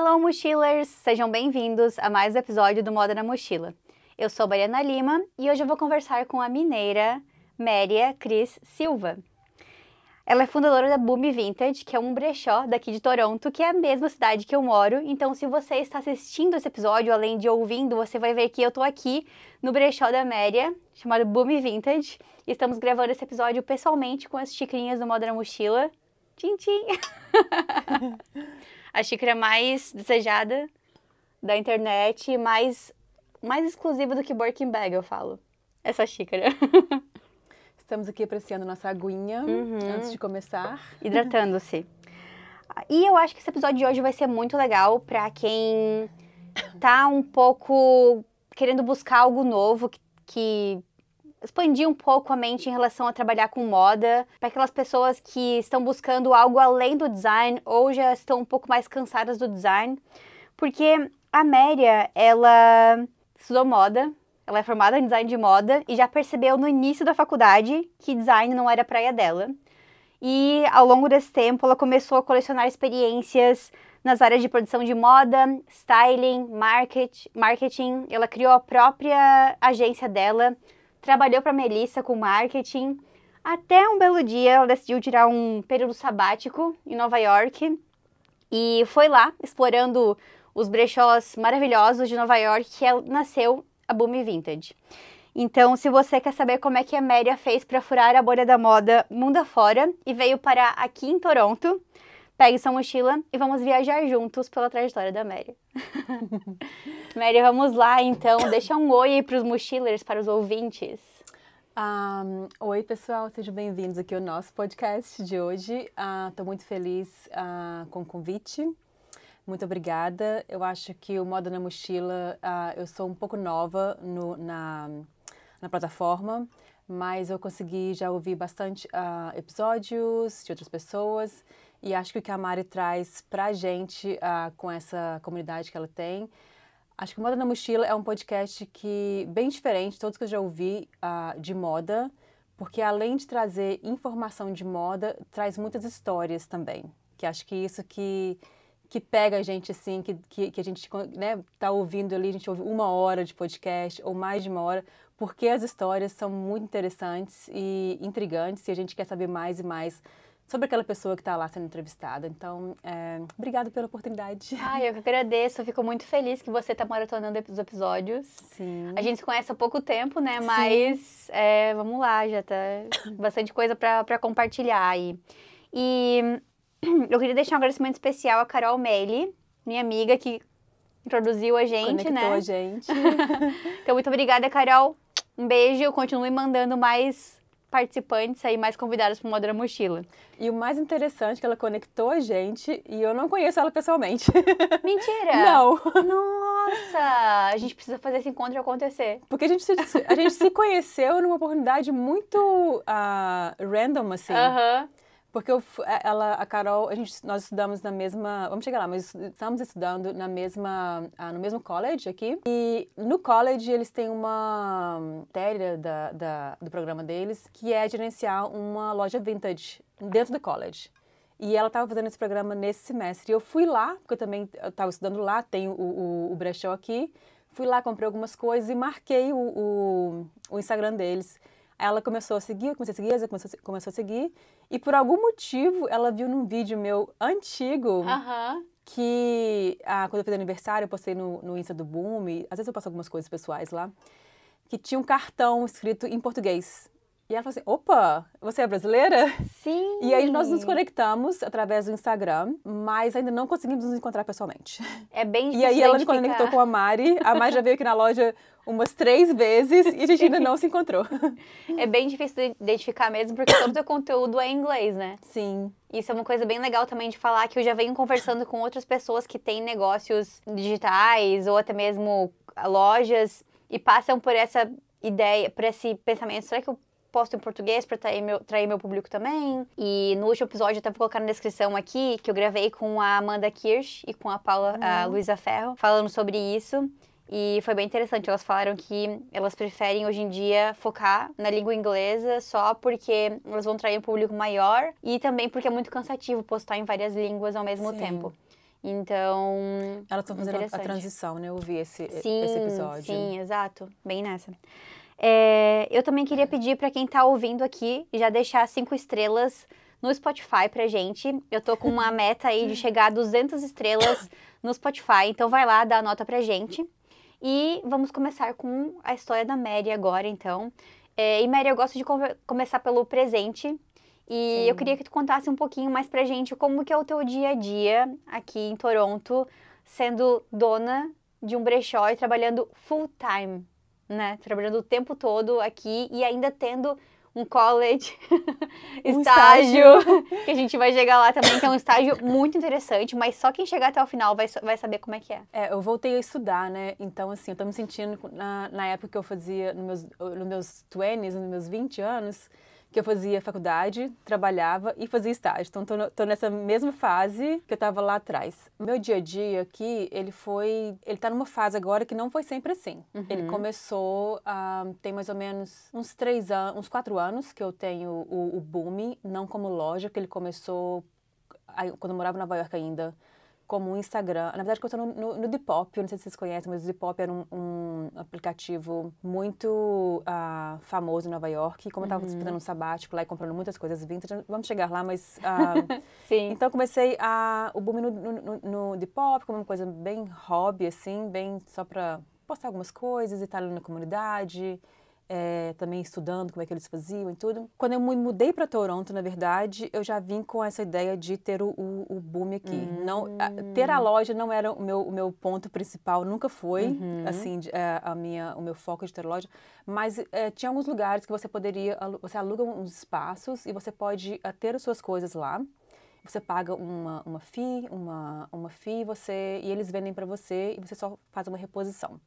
Hello, mochilers! Sejam bem-vindos a mais um episódio do Moda na Mochila. Eu sou Mariana Lima e hoje eu vou conversar com a mineira Méria Cris Silva. Ela é fundadora da Boom Vintage, que é um brechó daqui de Toronto, que é a mesma cidade que eu moro. Então, se você está assistindo esse episódio, além de ouvindo, você vai ver que eu estou aqui no brechó da Méria, chamado Boom Vintage. E estamos gravando esse episódio pessoalmente com as xicrinhas do Moda na Mochila. Tchim, tchim! a xícara é mais desejada da internet mais, mais exclusiva do que Birkin Bag, eu falo. Essa xícara. Estamos aqui apreciando nossa aguinha uhum. antes de começar. Hidratando-se. E eu acho que esse episódio de hoje vai ser muito legal para quem tá um pouco querendo buscar algo novo, que, que expandir um pouco a mente em relação a trabalhar com moda, para aquelas pessoas que estão buscando algo além do design ou já estão um pouco mais cansadas do design, porque a Méria, ela estudou moda, ela é formada em design de moda e já percebeu no início da faculdade que design não era praia dela. E ao longo desse tempo, ela começou a colecionar experiências nas áreas de produção de moda, styling, market, marketing. Ela criou a própria agência dela, trabalhou para Melissa com marketing, até um belo dia ela decidiu tirar um período sabático em Nova York e foi lá explorando os brechós maravilhosos de Nova York que ela nasceu a Boom Vintage. Então, se você quer saber como é que a Méria fez para furar a bolha da moda mundo afora e veio parar aqui em Toronto, Pegue sua mochila e vamos viajar juntos pela trajetória da Mary. Mary, vamos lá então. Deixa um oi aí para os mochilers, para os ouvintes. Um, oi, pessoal, sejam bem-vindos aqui ao nosso podcast de hoje. Estou uh, ah, muito feliz uh, com o convite. Muito obrigada. Eu acho que o Moda na Mochila, uh, eu sou um pouco nova no, na, na, plataforma, mas eu consegui já ouvir bastante episódios de outras pessoas e acho que o que a Mari traz para a gente uh, com essa comunidade que ela tem, acho que Moda na Mochila é um podcast que bem diferente, todos que eu já ouvi uh, de moda, porque além de trazer informação de moda, traz muitas histórias também. Que acho que é isso que que pega a gente assim, que, que, que a gente né, tá ouvindo ali, a gente ouve uma hora de podcast ou mais de uma hora, porque as histórias são muito interessantes e intrigantes e a gente quer saber mais e mais sobre aquela pessoa que está lá sendo entrevistada. Então, é, obrigado pela oportunidade. Ah, eu que agradeço. Eu fico muito feliz que você está maratonando os episódios. Sim. A gente se conhece há pouco tempo, né? Mas é, vamos lá, já tá bastante coisa para compartilhar aí. E eu queria deixar um agradecimento especial a Carol Melli, minha amiga que introduziu a gente, Conectou né? a gente. então, muito obrigada, Carol. Um beijo. Continue mandando mais participantes aí mais convidados para o Moda Mochila. E o mais interessante é que ela conectou a gente e eu não conheço ela pessoalmente. Mentira! não! Nossa! A gente precisa fazer esse encontro acontecer. Porque a gente se, a gente se conheceu numa oportunidade muito uh, random, assim. Aham. Uh -huh. Porque eu, eh, ela, a Carol, a gente, nós estudamos na mesma. Vamos chegar lá, mas estamos estudando na mesma, ah, no mesmo college aqui. E no college eles têm uma matéria da, da, do programa deles que é gerenciar uma loja vintage dentro do college. E ela estava fazendo esse programa nesse semestre. E eu fui lá, porque eu também estava estudando lá, tem o, o, o brechó aqui. Fui lá, comprei algumas coisas e marquei o, o, o Instagram deles. Aí ela começou a seguir, eu comecei a seguir, ela começou a seguir. E por algum motivo, ela viu num vídeo meu antigo que ah, quando eu fiz aniversário, eu postei no, no Insta do Boom, e, às vezes eu posto algumas coisas pessoais lá, que tinha um cartão escrito em português. E ela falou assim: opa, você é brasileira? Sim. E aí nós nos conectamos através do Instagram, mas ainda não conseguimos nos encontrar pessoalmente. É bem difícil. E aí ela me conectou com a Mari. A Mari já veio aqui na loja umas três vezes e a gente ainda não se encontrou. É bem difícil de identificar mesmo, porque todo o teu conteúdo é em inglês, né? Sim. Isso é uma coisa bem legal também de falar, que eu já venho conversando com outras pessoas que têm negócios digitais ou até mesmo lojas e passam por essa ideia, por esse pensamento, será que eu posto em português para atrair meu, atrair meu público também. E no último episódio, eu até vou colocar na descrição aqui, que eu gravei com a Amanda Kirsch e com a Paula, uhum. a Luísa Ferro, falando sobre isso. E foi bem interessante, elas falaram que elas preferem hoje em dia focar na língua inglesa só porque elas vão atrair um público maior e também porque é muito cansativo postar em várias línguas ao mesmo sim. tempo. Então. Elas estão fazendo a transição, né? Eu esse, sim, esse episódio. Sim, exato. Bem nessa. É, eu também queria pedir para quem está ouvindo aqui já deixar cinco estrelas no Spotify pra gente. Eu tô com uma meta aí de chegar a 200 estrelas no Spotify, então vai lá, dá a nota pra gente. E vamos começar com a história da Mary agora, então. É, e Mary, eu gosto de começar pelo presente. E Sim. eu queria que tu contasse um pouquinho mais pra gente como que é o teu dia a dia aqui em Toronto, sendo dona de um brechó e trabalhando full time, né? Trabalhando o tempo todo aqui e ainda tendo um college, um estágio, que a gente vai chegar lá também, que é um estágio muito interessante, mas só quem chegar até o final vai, vai saber como é que é. É, eu voltei a estudar, né? Então, assim, eu tô me sentindo, na, na época que eu fazia, nos meus, no meus 20, nos meus 20 anos, que eu fazia faculdade, trabalhava e fazia estágio. Então, estou nessa mesma fase que eu estava lá atrás. Meu dia a dia aqui, ele foi. Ele está numa fase agora que não foi sempre assim. Uhum. Ele começou, um, ah, tem mais ou menos uns três anos, uns quatro anos que eu tenho o, o boom, não como loja, porque ele começou quando eu morava em Nova York ainda como o Instagram. Na verdade, eu estou no, no, no Depop, eu não sei se vocês conhecem, mas o Depop era um, um aplicativo muito uh, famoso em Nova York. como eu estava uhum. disputando um sabático lá e comprando muitas coisas vintage, vamos chegar lá, mas... Uh, Sim. Então, comecei a, o boom no, no, no Depop como uma coisa bem hobby, assim, bem só para postar algumas coisas e estar tá ali na comunidade é, também estudando como é que eles faziam e tudo. Quando eu me mudei para Toronto, na verdade, eu já vim com essa ideia de ter o, o boom aqui. Uhum. Não, a, ter a hum. loja não era o meu, o meu ponto principal, nunca foi, uhum. assim, a, eh, a minha, o meu foco é de ter loja. Mas é, tinha alguns lugares que você poderia, você aluga uns espaços e você pode ter as suas coisas lá você paga uma, uma FII, uma, uma FII você, e eles vendem para você e você só faz uma reposição.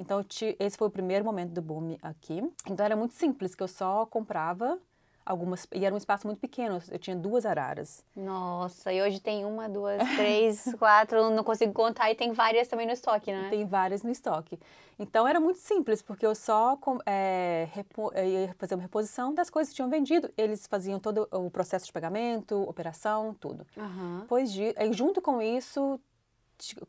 Então, esse foi o primeiro momento do boom aqui. Então, era muito simples, que eu só comprava algumas. E era um espaço muito pequeno, eu tinha duas araras. Nossa, e hoje tem uma, duas, três, quatro, não consigo contar, e tem várias também no estoque, né? Tem várias no estoque. Então era muito simples, porque eu só é, ia fazer uma reposição das coisas que tinham vendido. Eles faziam todo o processo de pagamento, operação, tudo. Uhum. Pois de, junto com isso,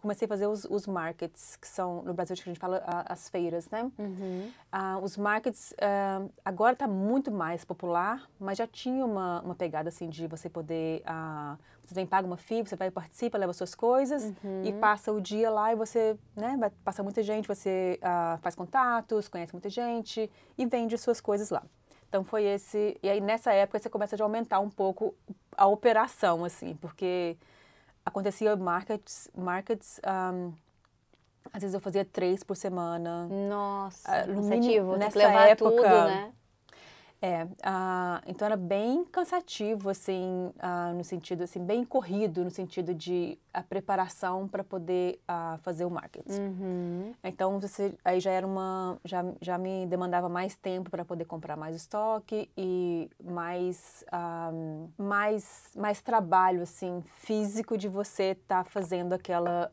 comecei a fazer os, os, markets, que são, no Brasil, que a gente fala as feiras, né? Uhum. Ah, os markets, ah, agora está muito mais popular, mas já tinha uma, uma pegada, assim, de você poder... Ah, você vem, paga uma FII, você vai, participa, leva suas coisas uhum. e passa o dia lá e você, né? Vai muita gente, você faz contatos, conhece muita gente e vende suas coisas lá. Então foi esse... E aí, nessa época, você começa a aumentar um pouco a operação, assim, porque acontecia markets, markets um, às vezes eu fazia três por semana. Nossa, uh, cansativo. Nessa época, tudo, né? É, ah, então era bem cansativo, assim, ah, no sentido, assim, bem corrido, no sentido de a preparação para poder ah, fazer o marketing. Uhum. Então, você, aí já era uma, já, já me demandava mais tempo para poder comprar mais estoque e mais, mais, mais trabalho, assim, físico de você estar tá fazendo aquela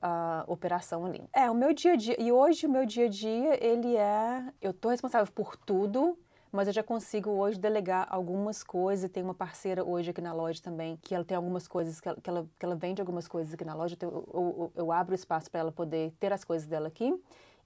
operação ali. É, o meu dia a dia, e hoje o meu dia a dia, ele é, eu tô responsável por tudo, mas eu já consigo hoje delegar algumas coisas. E tem uma parceira hoje aqui na loja também, que ela tem algumas coisas, que ela, que ela, que ela vende algumas coisas aqui na loja. Então eu, eu, eu abro espaço para ela poder ter as coisas dela aqui.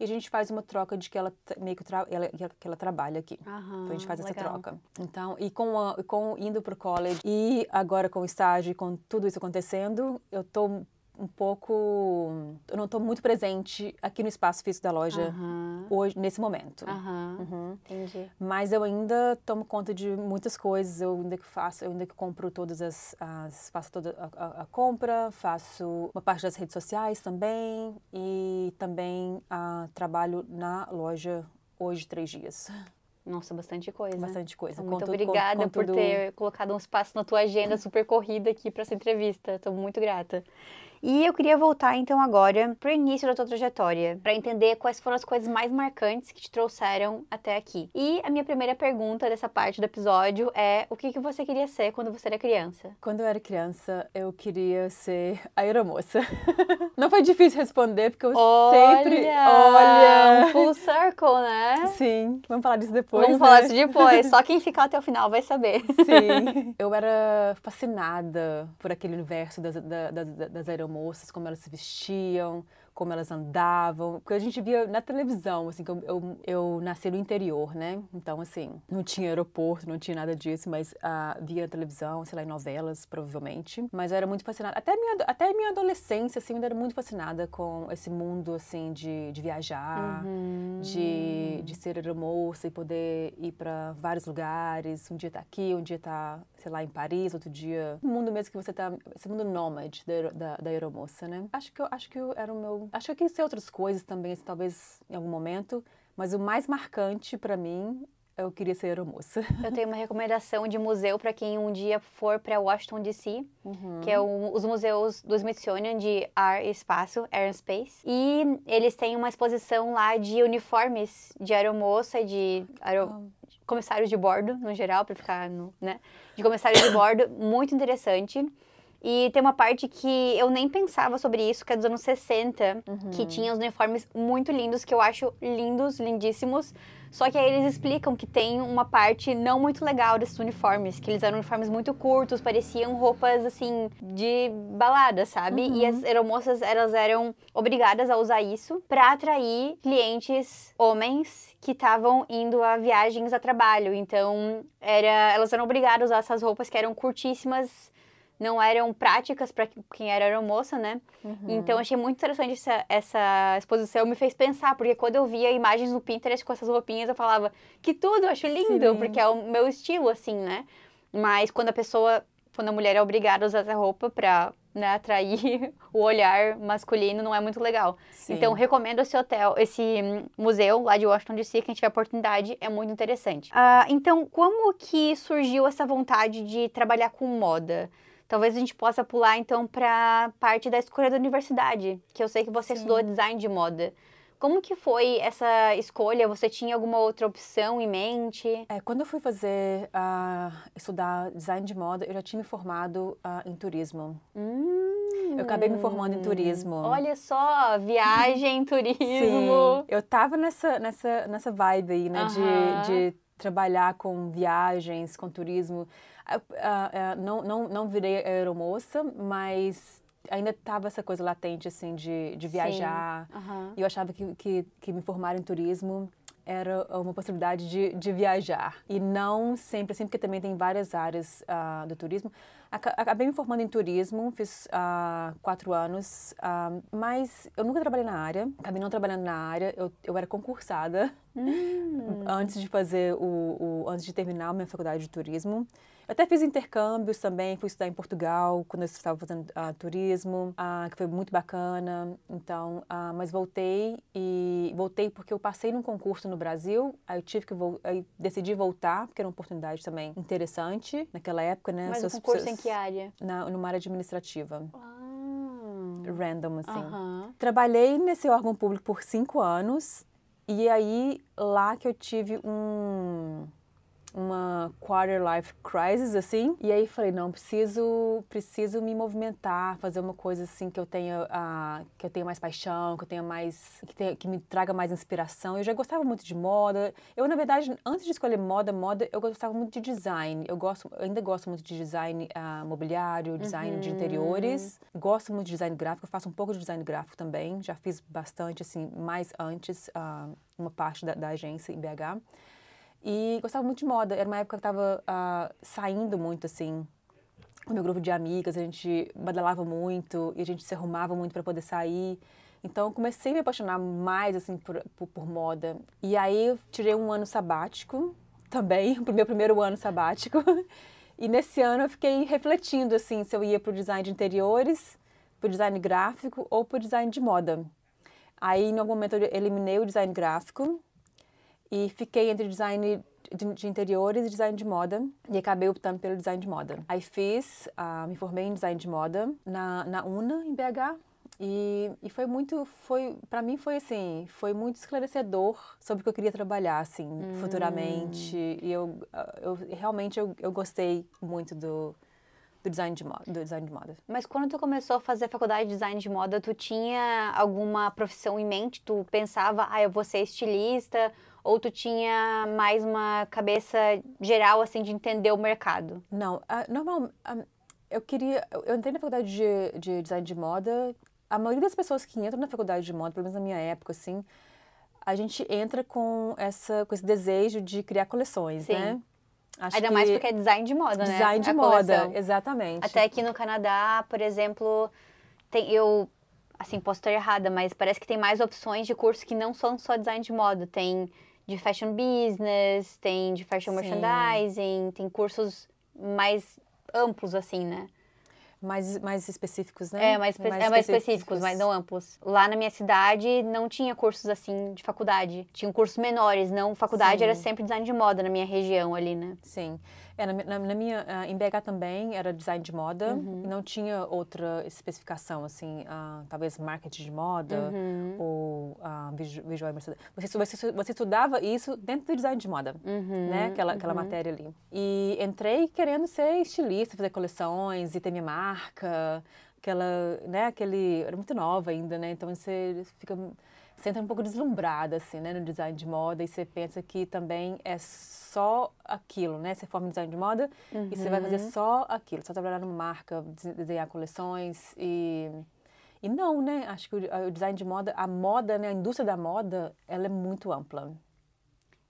E a gente faz uma troca de que ela meio que, tra ela, que ela trabalha aqui. então a gente faz legal. essa troca. Então, e com, a, com indo pro college e agora com o estágio, com tudo isso acontecendo, eu tô um pouco. Eu não estou muito presente aqui no espaço físico da loja uhum. hoje, nesse momento. Uhum. Uhum. Entendi. Mas eu ainda tomo conta de muitas coisas, eu ainda que faço, eu ainda que compro todas as. as faço toda a, a, a, compra, faço uma parte das redes sociais também e também uh, trabalho na loja hoje três dias. Nossa, bastante coisa. Bastante coisa. Então, muito obrigada conto, conto por ter colocado um espaço na tua agenda super corrida aqui para essa entrevista. Estou muito grata. E eu queria voltar então agora para o início da tua trajetória, para entender quais foram as coisas mais marcantes que te trouxeram até aqui. E a minha primeira pergunta dessa parte do episódio é: o que, que você queria ser quando você era criança? Quando eu era criança, eu queria ser aeromoça. Não foi difícil responder, porque eu olha, sempre. Olha! Um full circle, né? Sim, vamos falar disso depois. Vamos né? falar disso depois. Só quem ficar até o final vai saber. Sim. Eu era fascinada por aquele universo das, das, das aeromoças moças, como elas se vestiam, como elas andavam, porque a gente via na televisão, assim, que eu, eu, eu nasci no interior, né? Então, assim, não tinha aeroporto, não tinha nada disso, mas ah, via televisão, sei lá, em novelas, provavelmente. Mas eu era muito fascinada, até minha, até minha adolescência, assim, eu ainda era muito fascinada com esse mundo, assim, de, de viajar, uhum. de, de ser aeromoça e poder ir para vários lugares, um dia tá aqui, um dia tá sei lá, em Paris, outro dia. O mundo mesmo que você tá. Esse mundo nômade da, da, da aeromoça, né? Acho que eu acho que eu era o meu. Acho que eu quis ter outras coisas também, assim, talvez em algum momento. Mas o mais marcante para mim eu queria ser aeromoça. Eu tenho uma recomendação de museu para quem um dia for para Washington DC, uhum. que é o, os museus do Smithsonian de Ar e Espaço, Air and Space. E eles têm uma exposição lá de uniformes de aeromoça, de ah comissários de bordo, no geral, para ficar no, né? De comissários de bordo, muito interessante. E tem uma parte que eu nem pensava sobre isso, que é dos anos 60, uhum. que tinha os uniformes muito lindos, que eu acho lindos, lindíssimos. Só que aí eles explicam que tem uma parte não muito legal desses uniformes, que eles eram uniformes muito curtos, pareciam roupas assim de balada, sabe? Uhum. E as uhum. aeromoças, elas eram obrigadas a usar isso para atrair clientes homens que estavam indo a viagens a trabalho. Então, era, elas eram obrigadas a usar essas roupas que eram curtíssimas não eram práticas para quem era aeromoça, né? Uhum. Então achei muito interessante essa, essa, exposição, me fez pensar, porque quando eu via imagens no Pinterest com essas roupinhas, eu falava que tudo, eu acho lindo, Sim. porque é o meu estilo, assim, né? Mas quando a pessoa, quando a mulher é obrigada a usar essa roupa para né, atrair o olhar masculino, não é muito legal. Sim. Então recomendo esse hotel, esse hum, museu lá de Washington DC, quem tiver oportunidade, é muito interessante. Uh, então, como que surgiu essa vontade de trabalhar com moda? Talvez a gente possa pular então para parte da escolha da universidade, que eu sei que você Sim. estudou design de moda. Como que foi essa escolha? Você tinha alguma outra opção em mente? É, quando eu fui fazer uh, estudar design de moda, eu já tinha me formado uh, em turismo. Hum, eu acabei me formando em turismo. Olha só, viagem, turismo. Sim, eu tava nessa nessa nessa vibe aí, né, uh -huh. de, de trabalhar com viagens, com turismo. Ah, ah, ah, não, não, não virei aeromoça, mas ainda estava essa coisa latente, assim, de, de viajar. Uhum. E eu achava que, que, que me formar em turismo era uma possibilidade de, de viajar. E não sempre, sempre assim, porque também tem várias áreas uh, do turismo. Acabei me formando em turismo, fiz uh, quatro anos, uh, mas eu nunca trabalhei na área. Acabei não trabalhando na área, eu, eu era concursada hum. antes de fazer o, o, antes de terminar a minha faculdade de turismo. Até fiz intercâmbios também, fui estudar em Portugal, quando eu estava fazendo uh, turismo, uh, que foi muito bacana. Então, uh, mas voltei e voltei porque eu passei num concurso no Brasil, aí eu tive que vo aí decidi voltar, porque era uma oportunidade também interessante naquela época, né? Mas Suas, concurso em que área? Na, numa área administrativa. Ah random, assim. Trabalhei nesse órgão público por cinco anos e aí lá que eu tive um uma quarter life crisis assim. E aí falei, não, preciso preciso me movimentar, fazer uma coisa assim que eu tenha uh, que eu tenha mais paixão, que eu tenha mais que, tenha, que me traga mais inspiração. Eu já gostava muito de moda. Eu na verdade, antes de escolher moda, moda, eu gostava muito de design. Eu gosto, ainda gosto muito de design uh, mobiliário, design uhum. de interiores. Gosto muito de design gráfico, faço um pouco de design gráfico também. Já fiz bastante assim, mais antes uh, uma parte da, da agência em BH. E gostava muito de moda. Era uma época que eu tava uh, saindo muito, assim, com meu grupo de amigas. A gente badalava muito e a gente se arrumava muito para poder sair. Então, comecei a me apaixonar mais, assim, por, por, por moda. E aí, eu tirei um ano sabático também, pro meu primeiro ano sabático. E nesse ano, eu fiquei refletindo, assim, se eu ia pro design de interiores, pro design gráfico ou pro design de moda. Aí, em algum momento, eu eliminei o design gráfico e fiquei entre design de, interiores e design de moda e acabei optando pelo design de moda. Aí fiz, uh, me formei em design de moda na, na UNA, em BH, e, e, foi muito, foi, para mim foi assim, foi muito esclarecedor sobre o que eu queria trabalhar, assim, hum. futuramente. E eu, eu realmente, eu, eu gostei muito do, do design de moda, do design de moda. Mas quando tu começou a fazer a faculdade de design de moda, tu tinha alguma profissão em mente? Tu pensava, ah, eu vou ser estilista ou tu tinha mais uma cabeça geral, assim, de entender o mercado? Não, uh, normal, um, eu queria... Eu entrei na faculdade de, de design de moda. A maioria das pessoas que entram na faculdade de moda, pelo menos na minha época, assim, a gente entra com, essa, com esse desejo de criar coleções, Sim. né? Acho Ainda mais porque é design de moda, design né? Design de a moda, coleção. exatamente. Até aqui no Canadá, por exemplo, tem, eu, assim, posso estar errada, mas parece que tem mais opções de curso que não são só design de moda. Tem de fashion business, tem de fashion Sim. merchandising, tem cursos mais amplos, assim, né? Mais, mais específicos, né? É, mais, mais, é, específicos. mais específicos, mas não amplos. Lá na minha cidade não tinha cursos assim de faculdade. Tinham cursos menores, não faculdade, Sim. era sempre design de moda na minha região ali, né? Sim. É, na, na, na, minha, ah, em BH também era design de moda, uhum. não tinha outra especificação, assim, uh, talvez marketing de moda uhum. ou uh, visual e merchandising. Você, você, você, estudava isso dentro do design de moda, uhum. né, aquela, aquela uhum. matéria ali. E entrei querendo ser estilista, fazer coleções e ter minha marca, aquela, né, aquele, era muito nova ainda, né, então você fica, você entra um pouco deslumbrada, assim, né, no design de moda e você pensa que também é só aquilo, né? Você forma design de moda uhum. e você vai fazer uhum. só aquilo, só trabalhar numa marca, desenhar coleções e e não, né? Acho que o, design de moda, a moda, né, a indústria da moda, ela é muito ampla.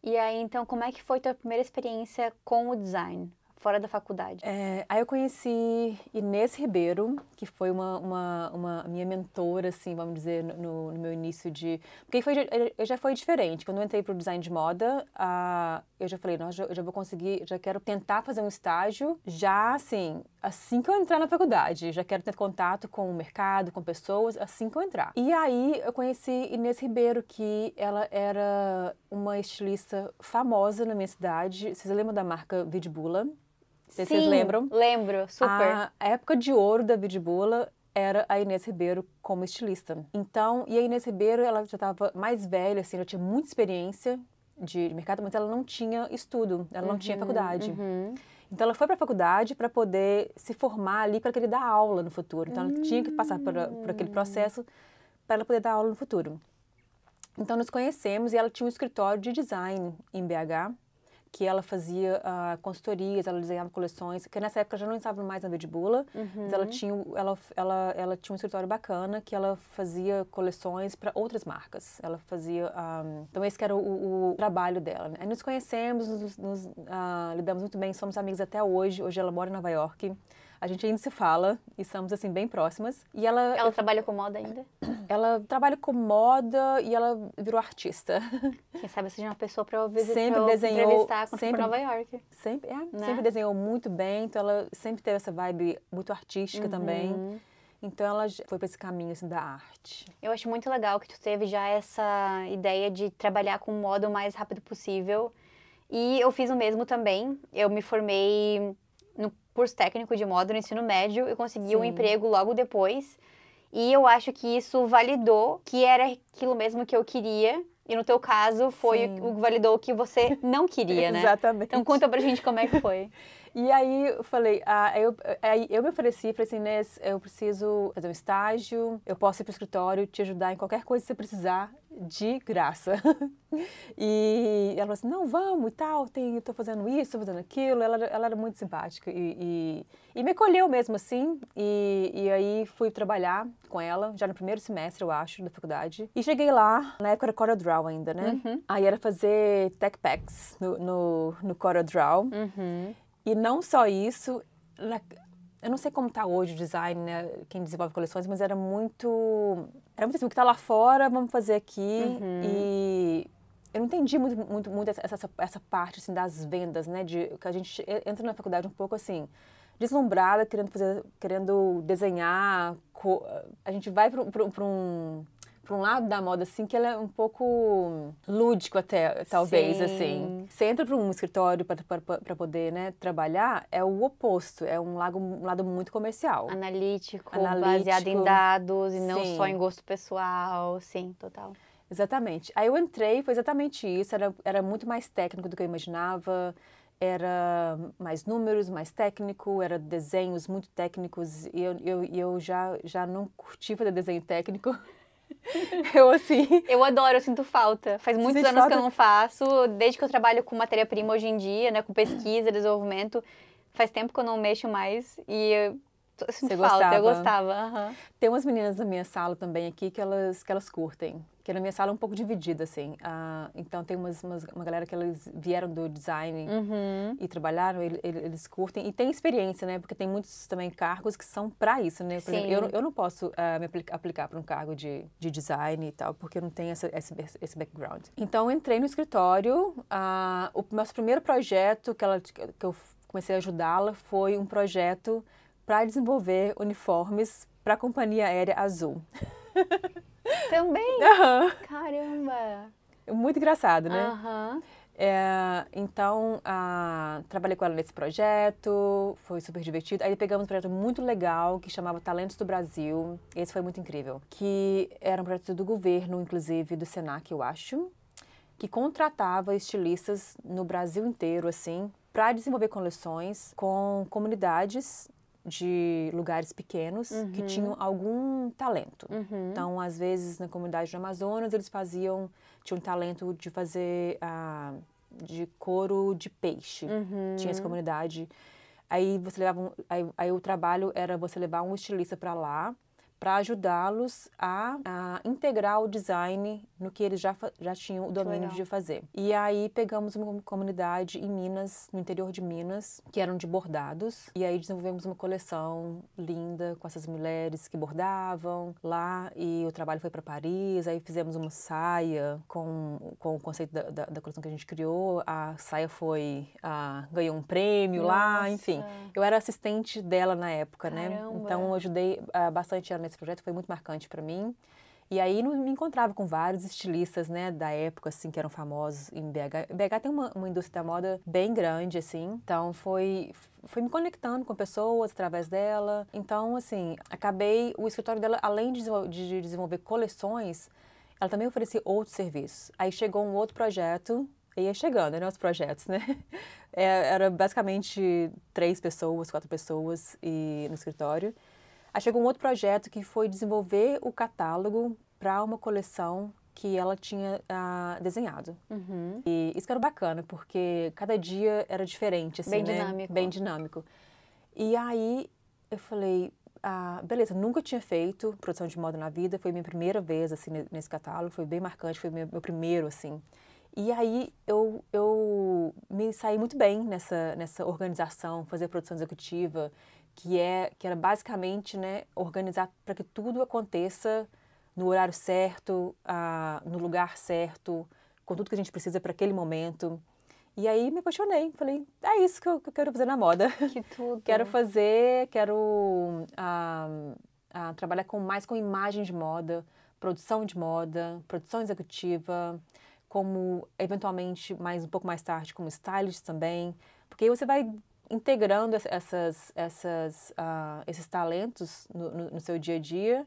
E aí, então, como é que foi tua primeira experiência com o design, fora da faculdade? É, aí eu conheci Inês Ribeiro, que foi uma, uma, uma minha mentora, assim, vamos dizer, no, no meu início de... Porque foi, eu já foi diferente. Quando eu entrei para o design de moda, uh, eu já falei, nossa, eu já vou conseguir, já quero tentar fazer um estágio já, assim, assim que eu entrar na faculdade. Já quero ter contato com o mercado, com pessoas, assim que eu entrar. E aí eu conheci Inês Ribeiro, que ela era uma estilista famosa na minha cidade. Vocês lembram da marca Vidbula? Sim, vocês lembram. Lembro, super. A época de ouro da Vidbula era a Inês Ribeiro como estilista. Então, e a Inês Ribeiro, ela já estava mais velha, assim, já tinha muita experiência de mercado, mas ela não tinha estudo, ela uhum, não tinha uhum, faculdade. Uhum. Então, ela foi para a faculdade para poder se formar ali para querer dar aula no futuro. Então, ela uhum. tinha que passar por, por aquele hum. processo para ela poder dar aula no futuro. Então, nos conhecemos e ela tinha um escritório de design em BH que ela fazia uh, consultorias, ela desenhava coleções, que nessa época já não estava mais na Bedbula, uhum. mas ela uhum. tinha, ela, ela, ela tinha um escritório bacana que ela fazia coleções para outras marcas. Ela fazia, um, ah, então esse era o, o, trabalho dela. Né? Aí nos conhecemos, nos, nos uh, lidamos muito bem, somos amigos até hoje. Hoje ela mora em Nova York. A gente ainda se fala e estamos, assim, bem próximas. E ela... Ela eu, trabalha com moda ainda? Ela trabalha com moda e ela virou artista. Quem sabe seja uma pessoa para eu, visitar, sempre eu desenhou, entrevistar sempre, Nova York. Sempre, é, né? sempre desenhou muito bem, então ela sempre teve essa vibe muito artística uhum. também. Então ela foi para esse caminho assim da arte. Eu acho muito legal que tu teve já essa ideia de trabalhar com moda o mais rápido possível. E eu fiz o mesmo também. Eu me formei curso técnico de moda no ensino médio e consegui Sim. um emprego logo depois. E eu acho que isso validou que era aquilo mesmo que eu queria. E no teu caso, foi Sim. o que validou o que você não queria, né? Exatamente. Então conta pra gente como é que foi. E aí eu falei, ah, eu, aí eu me ofereci, falei assim, Inês, eu preciso fazer um estágio, eu posso ir para o escritório te ajudar em qualquer coisa que você precisar, de graça. e ela falou assim, não, vamos e tal, tem, estou fazendo isso, estou fazendo aquilo. Ela, ela era muito simpática e, e, e me acolheu mesmo assim. E, e aí fui trabalhar com ela, já no primeiro semestre, eu acho, da faculdade. E cheguei lá, na época era Corel Draw ainda, né? Uhum. Aí era fazer tech packs no, no, no Corel Draw. Uhum. E não só isso, na, eu não sei como está hoje o design, né, quem desenvolve coleções, mas era muito, era muito assim, o que está lá fora, vamos fazer aqui. Uhum. E eu não entendi muito, muito, muito essa, essa, essa parte assim, das vendas, né, de que a gente entra na faculdade um pouco assim deslumbrada, querendo fazer, querendo desenhar. Co... A gente vai para um para um lado da moda, assim, que ela é um pouco lúdico até, talvez, Sim. assim. Você entra para um escritório para poder, né, trabalhar, é o oposto, é um, lado um lado muito comercial. Analítico, Analítico, baseado em dados e Sim. não só em gosto pessoal. Sim, total. Exatamente. Aí eu entrei, foi exatamente isso, era, era muito mais técnico do que eu imaginava era mais números, mais técnico, era desenhos muito técnicos e eu, eu, eu já, já não curti fazer desenho técnico. Eu assim. Eu adoro, eu sinto falta. Faz muitos anos falta... que eu não faço, desde que eu trabalho com matéria-prima hoje em dia, né, com pesquisa, desenvolvimento. Faz tempo que eu não mexo mais e eu sinto Você falta, gostava. eu gostava. Uhum. Tem umas meninas da minha sala também aqui que elas que elas curtem que na minha sala é um pouco dividida, assim. Uh, então, tem umas, umas, uma galera que eles vieram do design uhum. e trabalharam, ele, ele, eles curtem. E tem experiência, né? Porque tem muitos também cargos que são para isso, né? Por Sim. exemplo, eu, eu não posso uh, me aplica, aplicar para um cargo de, de design e tal, porque eu não tenho essa, esse, esse background. Então, eu entrei no escritório. Uh, o nosso primeiro projeto que, ela, que eu comecei a ajudá-la foi um projeto para desenvolver uniformes para a companhia aérea Azul. Também? Uhum. Caramba! Muito engraçado, né? Uhum. É, então, a trabalhei com ela nesse projeto, foi super divertido. Aí pegamos um projeto muito legal que chamava Talentos do Brasil. Esse foi muito incrível. Que era um projeto do governo, inclusive do Senac, eu acho, que contratava estilistas no Brasil inteiro, assim, para desenvolver coleções com comunidades de lugares pequenos uhum. que tinham algum talento. Uhum. Então, às vezes, na comunidade do Amazonas, eles faziam, tinham talento de fazer ah, de couro de peixe. Uhum. Tinha essa comunidade. Aí você levava, um, aí, aí, o trabalho era você levar um estilista para lá para ajudá-los a, a, integrar o design no que eles já, já tinham o domínio de fazer. E aí pegamos uma comunidade em Minas, no interior de Minas, que eram de bordados, e aí desenvolvemos uma coleção linda com essas mulheres que bordavam lá, e o trabalho foi para Paris, aí fizemos uma saia com, com o conceito da, da, da coleção que a gente criou, a saia foi, a, ganhou um prêmio Nossa. lá, enfim. Eu era assistente dela na época, né? Caramba. né? Então eu ajudei eh, bastante ela esse projeto foi muito marcante para mim. E aí me encontrava com vários estilistas, né, da época, assim, que eram famosos em BH. BH tem uma, uma, indústria da moda bem grande, assim, então foi, foi me conectando com pessoas através dela. Então, assim, acabei, o escritório dela, além de, de desenvolver coleções, ela também oferecia outros serviços. Aí chegou um outro projeto, e ia chegando, né, os projetos, né? É, era basicamente três pessoas, quatro pessoas e, no escritório. Aí chegou um outro projeto que foi desenvolver o catálogo para uma coleção que ela tinha uh, desenhado. Uhum. E isso que era bacana, porque cada dia era diferente, assim, Bem né? dinâmico. Bem dinâmico. E aí eu falei, ah, beleza, nunca tinha feito produção de moda na vida, foi minha primeira vez, assim, nesse catálogo, foi bem marcante, foi meu, meu primeiro, assim. E aí eu, eu me saí muito bem nessa, nessa organização, fazer produção executiva que é que era basicamente né, organizar para que tudo aconteça no horário certo, uh, no lugar certo, com tudo que a gente precisa para aquele momento. E aí me apaixonei, falei, é isso que eu, que eu quero fazer na moda. Que tudo. quero fazer, quero uh, uh, trabalhar com mais com imagens de moda, produção de moda, produção executiva, como eventualmente mais um pouco mais tarde como stylist também, porque aí você vai integrando essas, essas, uh, esses talentos no, no, no, seu dia a dia,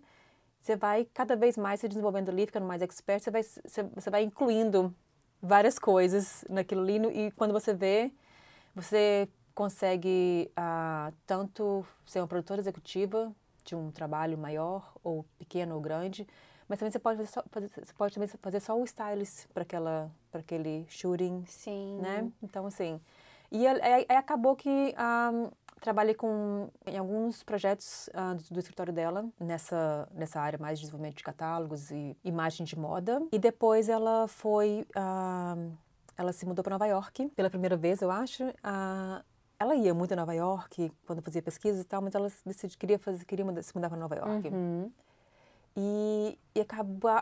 você vai cada vez mais se desenvolvendo ali, ficando mais expert, você vai, você, vai incluindo várias coisas naquilo ali e quando você vê, você consegue uh, tanto ser uma produtora executiva de um trabalho maior ou pequeno ou grande, mas também você pode fazer só, fazer, você pode também fazer só o stylist para aquela para aquele shooting, Sim. né? Então assim, e aí é, é, é, acabou que um, ah, trabalhei com em alguns projetos uh, do, do, escritório dela nessa nessa área mais de desenvolvimento de catálogos e imagem de moda. E depois ela foi uh, ela se mudou para Nova York pela primeira vez, eu acho. Uh, ela ia muito a Nova York quando fazia pesquisas e tal, mas ela decidiu queria fazer queria mudar, se mudar para Nova York. Uhum. E, e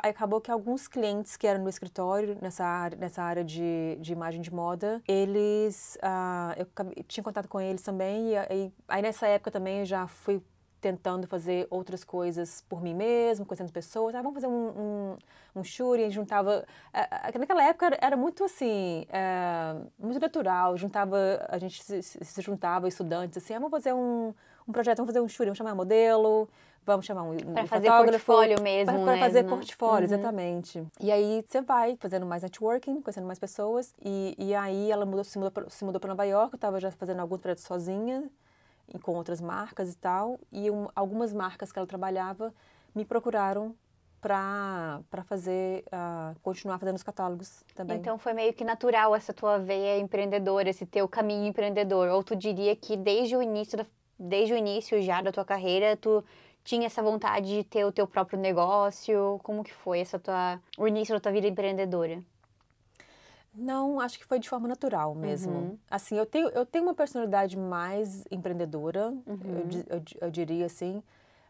acabou que alguns clientes que eram no escritório, nessa área, nessa área de, de imagem de moda, eles. Uh, eu acabei, tinha contato com eles também, e, e aí nessa época também eu já fui tentando fazer outras coisas por mim mesmo, conhecendo pessoas. Ah, vamos fazer um, um, um gente juntava... É, é, naquela época era, era muito assim, é, muito natural, juntava, a gente se, se juntava, estudantes, assim, ah, vamos fazer um um projeto, vamos fazer um shooting, vamos chamar modelo, vamos chamar um, pra um fazer fotógrafo. portfólio mesmo, Para né? fazer uhum. portfólio, uhum. exatamente. E aí você vai fazendo mais networking, conhecendo mais pessoas. E, e aí ela mudou, se mudou, se mudou para Nova York, eu estava já fazendo alguns projetos sozinha, com outras marcas e tal. E um, algumas marcas que ela trabalhava me procuraram para fazer, uh, continuar fazendo os catálogos também. Então foi meio que natural essa tua veia empreendedora, esse teu caminho empreendedor. Ou tu diria que desde o início da desde o início já da tua carreira, tu tinha essa vontade de ter o teu próprio negócio? Como que foi essa tua o início da tua vida empreendedora? Não, acho que foi de forma natural mesmo. Uhum. Assim, eu tenho, eu tenho uma personalidade mais empreendedora, uhum. eu, eu, eu, diria assim,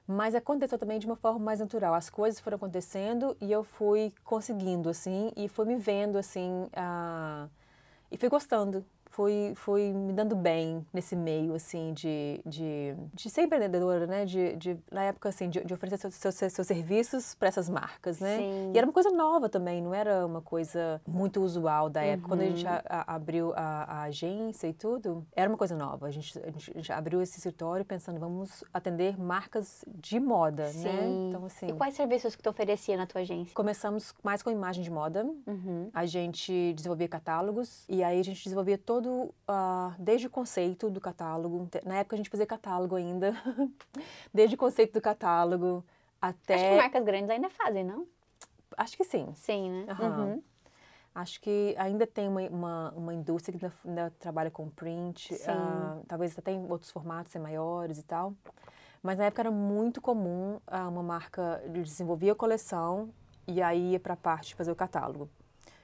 mas aconteceu também de uma forma mais natural. As coisas foram acontecendo e eu fui conseguindo, assim, e fui me vendo, assim, uh, e fui gostando foi, foi me dando bem nesse meio, assim, de, de, de ser empreendedora, né? De, de, na época, assim, de, de oferecer seus, seus, serviços para essas marcas, né? Sim. E era uma coisa nova também, não era uma coisa muito usual da época. Uhum. Quando a gente uhum. a, a, abriu a, a, agência e tudo, era uma coisa nova. A gente, a gente, gente abriu esse escritório pensando, vamos atender marcas de moda, né? Sim. né? Então, assim... E quais serviços que tu oferecia na tua agência? Começamos mais com imagem de moda. Uhum. A gente desenvolvia catálogos e aí a gente desenvolvia todo todo, uh, ah, desde o conceito do catálogo, na época a gente fazia catálogo ainda, desde o conceito do catálogo até... Acho que marcas grandes ainda fazem, não? Acho que sim. Sim, né? Uhum. Uhum. Acho que ainda tem uma, uma, uma indústria que ainda, ainda, trabalha com print, uh, talvez até em outros formatos maiores e tal. Mas na época era muito comum uh, uma marca desenvolvia a coleção e aí ia para a parte de fazer o catálogo.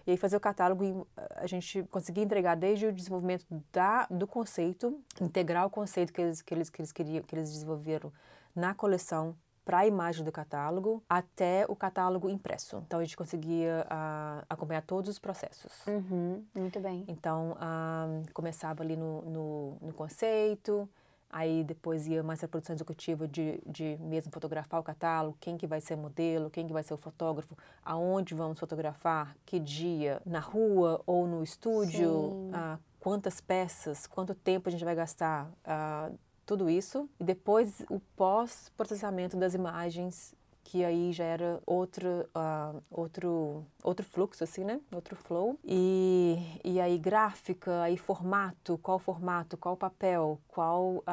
E aí fazer o catálogo e eh, a gente conseguir entregar desde o desenvolvimento da, do conceito, integrar o conceito que eles, que eles, que eles, queriam, que eles desenvolveram na coleção para a imagem do catálogo até o catálogo impresso. Então a gente conseguia uh, acompanhar todos os processos. Uhum, muito bem. Então uh, começava ali no, no, no conceito, aí depois ia mais a produção executiva de, de mesmo fotografar o catálogo, quem que vai ser modelo, quem que vai ser o fotógrafo, aonde vamos fotografar, que dia, na rua ou no estúdio, ah, quantas peças, quanto tempo a gente vai gastar, ah, tudo isso. E depois o pós-processamento das imagens que aí já era outro, uh, ah, outro, outro fluxo, assim, né? Outro flow. E, e aí gráfica, aí formato, qual formato, qual papel, qual uh,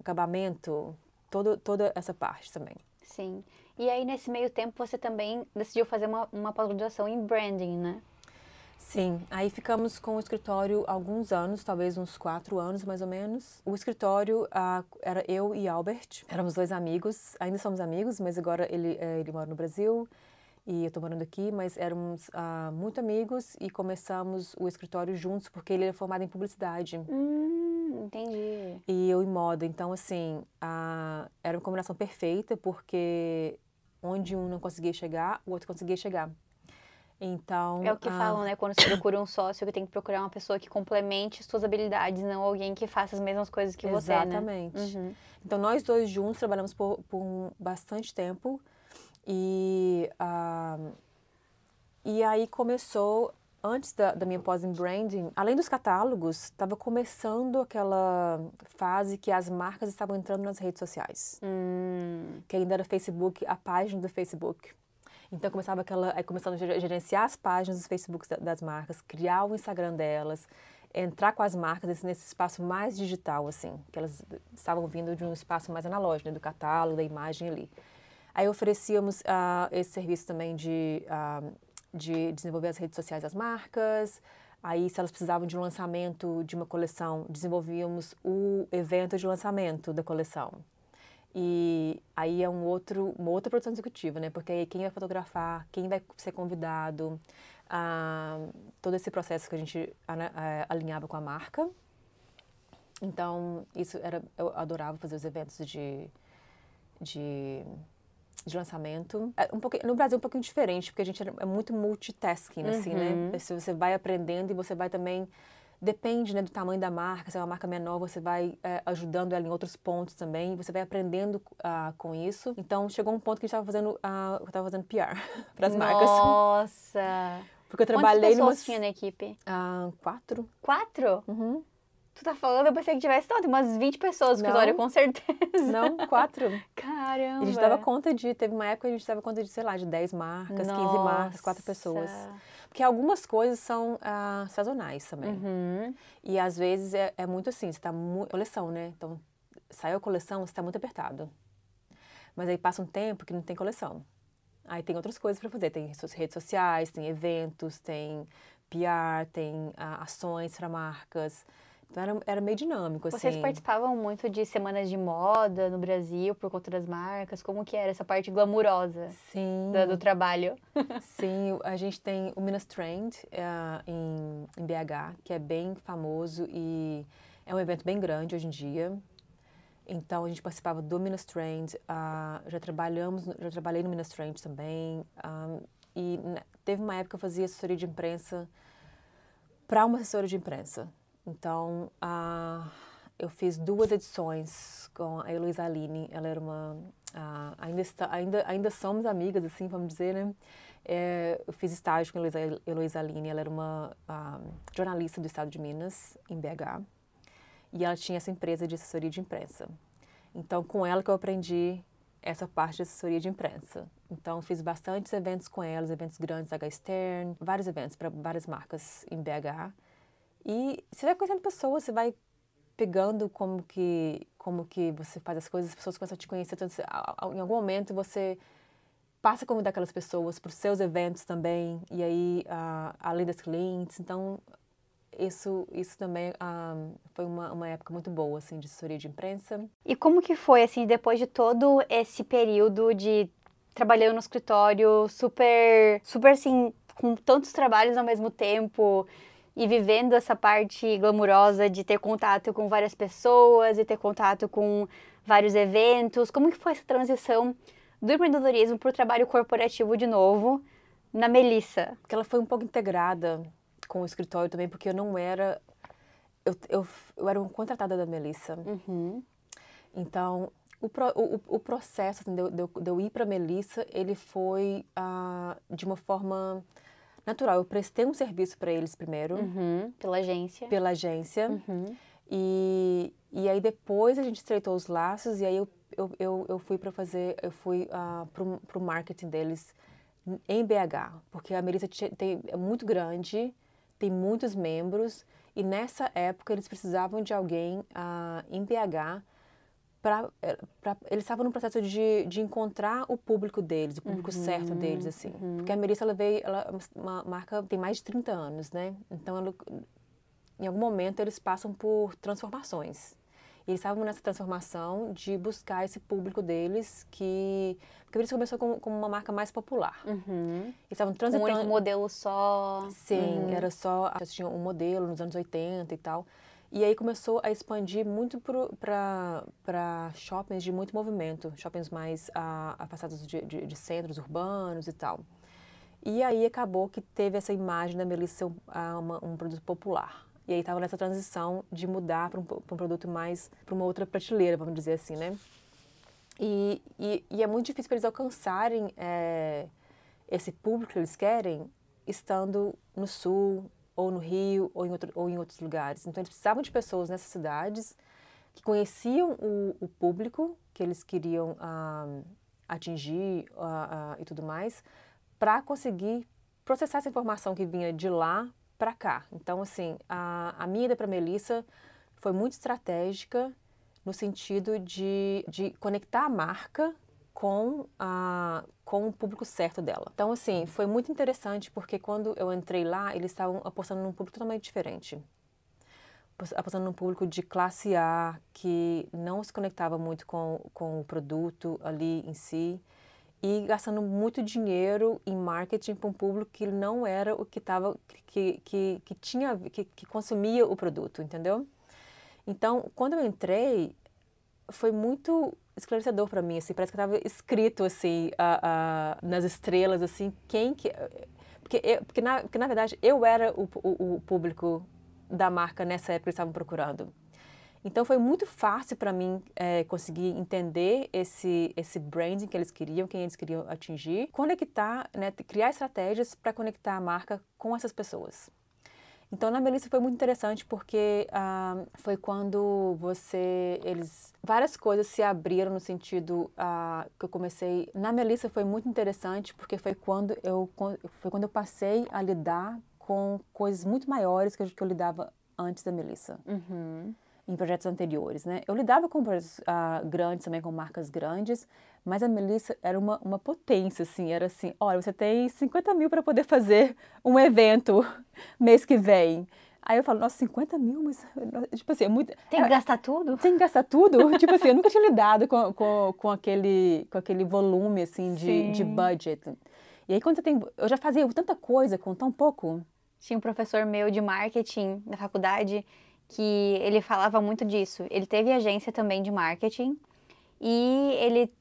acabamento, toda toda essa parte também. Sim. E aí, nesse meio tempo, você também decidiu fazer uma, uma pós-graduação em branding, né? Sim, aí ficamos com o escritório alguns anos, talvez uns quatro anos mais ou menos. O escritório ah, era eu e Albert, éramos dois amigos, ainda somos amigos, mas agora ele, é, ele mora no Brasil e eu estou morando aqui, mas éramos ah, muito amigos e começamos o escritório juntos, porque ele era formado em publicidade. Hum, entendi. E eu em moda, então assim, ah, era uma combinação perfeita, porque onde um não conseguia chegar, o outro conseguia chegar. Então. É o que ah... falam, né? Quando você procura um sócio, que tem que procurar uma pessoa que complemente suas habilidades, não alguém que faça as mesmas coisas que né? Exatamente. você. Exatamente. Né? Uhum. Então, nós dois juntos trabalhamos por, por bastante tempo e. Ah, e aí começou, antes da, da minha pós em branding, além dos catálogos, estava começando aquela fase que as marcas estavam entrando nas redes sociais. Hum. Que ainda era Facebook, a página do Facebook. Então começava aquela, aí começando a gerenciar as páginas dos Facebooks das marcas, criar o Instagram delas, entrar com as marcas nesse espaço mais digital, assim, que elas estavam vindo de um espaço mais analógico, né, do catálogo, da imagem ali. Aí oferecíamos uh, esse serviço também de, uh, de desenvolver as redes sociais das marcas. Aí, se elas precisavam de um lançamento de uma coleção, desenvolvíamos o evento de lançamento da coleção. E aí é um outro, uma outra produção executiva, né? Porque aí quem vai fotografar, quem vai ser convidado, ah, todo esse processo que a gente é, alinhava com a marca. Então, isso era, eu adorava fazer os eventos de, de, de lançamento. É um no Brasil é um pouquinho diferente, porque a gente é, é muito multitasking, uhum. assim, né? Uhum. Se você vai aprendendo e você vai também Depende né, do tamanho da marca, se é uma marca menor, você vai é, ajudando ela em outros pontos também, você vai aprendendo uh, com isso. Então, chegou um ponto que a gente estava fazendo, uh, eu estava fazendo PR para as marcas. Nossa! Porque eu trabalhei Quantas pessoas numa... tinha na equipe? Uh, quatro. Quatro? Uhum. Tu tá falando, eu pensei que tivesse tanto, umas 20 pessoas no escritório, com certeza. Não, quatro. Caramba. E a gente dava conta de, teve uma época que a gente dava conta de, sei lá, de 10 marcas, Nossa. 15 marcas, quatro pessoas. Porque algumas coisas são ah, sazonais também. Uhum. E às vezes é, é muito assim, você está muito. Coleção, né? Então, saiu a coleção, você está muito apertado. Mas aí passa um tempo que não tem coleção. Aí tem outras coisas para fazer, tem redes sociais, tem eventos, tem PR, tem ah, ações para marcas. Então era, era meio dinâmico, assim. Vocês participavam muito de semanas de moda no Brasil por conta das marcas? Como que era essa parte glamurosa Sim. Do, do trabalho? Sim, a gente tem o Minas Trend uh, em, em BH, que é bem famoso e é um evento bem grande hoje em dia. Então a gente participava do Minas Trend, uh, já trabalhamos, já trabalhei no Minas Trend também. Um, e né, teve uma época que eu fazia assessoria de imprensa para uma assessora de imprensa. Então, eu fiz duas edições com a Heloísa Aline. Ela era uma. ainda, está, ainda, ainda somos amigas, assim, vamos dizer, né? É, eu fiz estágio com a Heloísa Aline. Ela era uma jornalista do estado de Minas, em BH. E ela tinha essa empresa de assessoria de imprensa. Então, com ela que eu aprendi essa parte de assessoria de imprensa. Então, fiz bastantes eventos com elas, eventos grandes, da H Stern, vários eventos para várias marcas em BH. E você vai conhecendo pessoas, você vai pegando como que como que você faz as coisas, as pessoas começam a te conhecer, então, em algum momento você passa a convidar aquelas pessoas para os seus eventos também, e aí uh, além das clientes, então isso, isso também ah, foi uma, uma época muito boa, assim, de assessoria de imprensa. E como que foi, assim, depois de todo esse período de trabalhando no escritório, super, super, assim, com tantos trabalhos ao mesmo tempo, e vivendo essa parte glamurosa de ter contato com várias pessoas e ter contato com vários eventos. Como que foi essa transição do empreendedorismo para o trabalho corporativo de novo na Melissa? Porque ela foi um pouco integrada com o escritório também, porque eu não era... Eu, eu, eu era uma contratada da Melissa. Uhum. Então, o, o, o processo assim, de, de, de eu ir para Melissa, ele foi ah, de uma forma natural. Eu prestei um serviço para eles primeiro. Uhum, pela agência. Pela agência. Uhum. E, e aí depois a gente estreitou os laços e aí eu, eu, eu, eu fui para fazer, eu fui uh, pro, pro marketing deles em BH, porque a Melissa tem, é muito grande, tem muitos membros e nessa época eles precisavam de alguém uh, em BH para eh, eles estavam no processo de, de encontrar o público deles, o público uhum, certo deles, assim. Uhum. Porque a Melissa, ela veio, ela é uma marca tem mais de 30 anos, né? Então, ela, em algum momento, eles passam por transformações. E eles estavam nessa transformação de buscar esse público deles que... Porque a Melissa começou como, como uma marca mais popular. Uhum. Eles estavam transitando... Um modelo só. Sim, uhum. era só... Tinha um modelo nos anos 80 e tal. E aí começou a expandir muito para shoppings de muito movimento, shoppings mais ah, afastados de, de, de, centros urbanos e tal. E aí acabou que teve essa imagem da Melissa ser um, ah, um produto popular. E aí estava nessa transição de mudar para um, um, produto mais, para uma outra prateleira, vamos dizer assim, né? E, e, e é muito difícil para eles alcançarem é, esse público que eles querem estando no sul, ou no Rio, ou em, outro, ou em outros lugares. Então, eles precisavam de pessoas nessas cidades que conheciam o, o público que eles queriam ah, atingir ah, ah, e tudo mais, para conseguir processar essa informação que vinha de lá para cá. Então, assim, a, a minha ida para Melissa foi muito estratégica no sentido de, de conectar a marca com, a, com o público certo dela. Então, assim, foi muito interessante porque quando eu entrei lá, eles estavam apostando num público totalmente diferente. Apostando num público de classe A, que não se conectava muito com, com o produto ali em si, e gastando muito dinheiro em marketing para um público que não era o que estava, que, que, que, tinha, que, que consumia o produto, entendeu? Então, quando eu entrei, foi muito esclarecedor para mim, assim, parece que estava escrito assim a, a, nas estrelas assim quem que porque, eu, porque, na, porque na verdade eu era o, o, o público da marca nessa época que eles estavam procurando. Então foi muito fácil para mim é, conseguir entender esse esse branding que eles queriam, quem eles queriam atingir, conectar, né, criar estratégias para conectar a marca com essas pessoas. Então na Melissa foi muito interessante porque ah, foi quando você eles várias coisas se abriram no sentido ah, que eu comecei na Melissa foi muito interessante porque foi quando eu foi quando eu passei a lidar com coisas muito maiores que eu, que eu lidava antes da Melissa. Uhum. Em projetos anteriores, né? Eu lidava com projetos ah, grandes também, com marcas grandes, mas a Melissa era uma, uma potência, assim, era assim, olha, você tem 50 mil para poder fazer um evento mês que vem. Aí eu falo, nossa, 50 mil, mas, tipo assim, é muito... Tem que é, gastar tudo? Tem que gastar tudo? tipo assim, eu nunca tinha lidado com, com, com, aquele, com aquele volume, assim, de, de budget. E aí quando você tem... Eu já fazia tanta coisa com tão pouco. Tinha um professor meu de marketing na faculdade que ele falava muito disso. Ele teve agência também de marketing e ele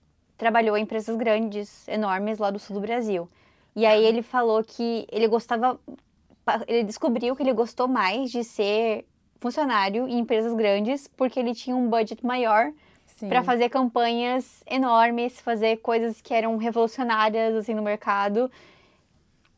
trabalhou em empresas grandes, enormes lá do sul do Brasil. E aí ele falou que ele gostava, ele descobriu que ele gostou mais de ser funcionário em empresas grandes porque ele tinha um budget maior para fazer campanhas enormes, fazer coisas que eram revolucionárias assim no mercado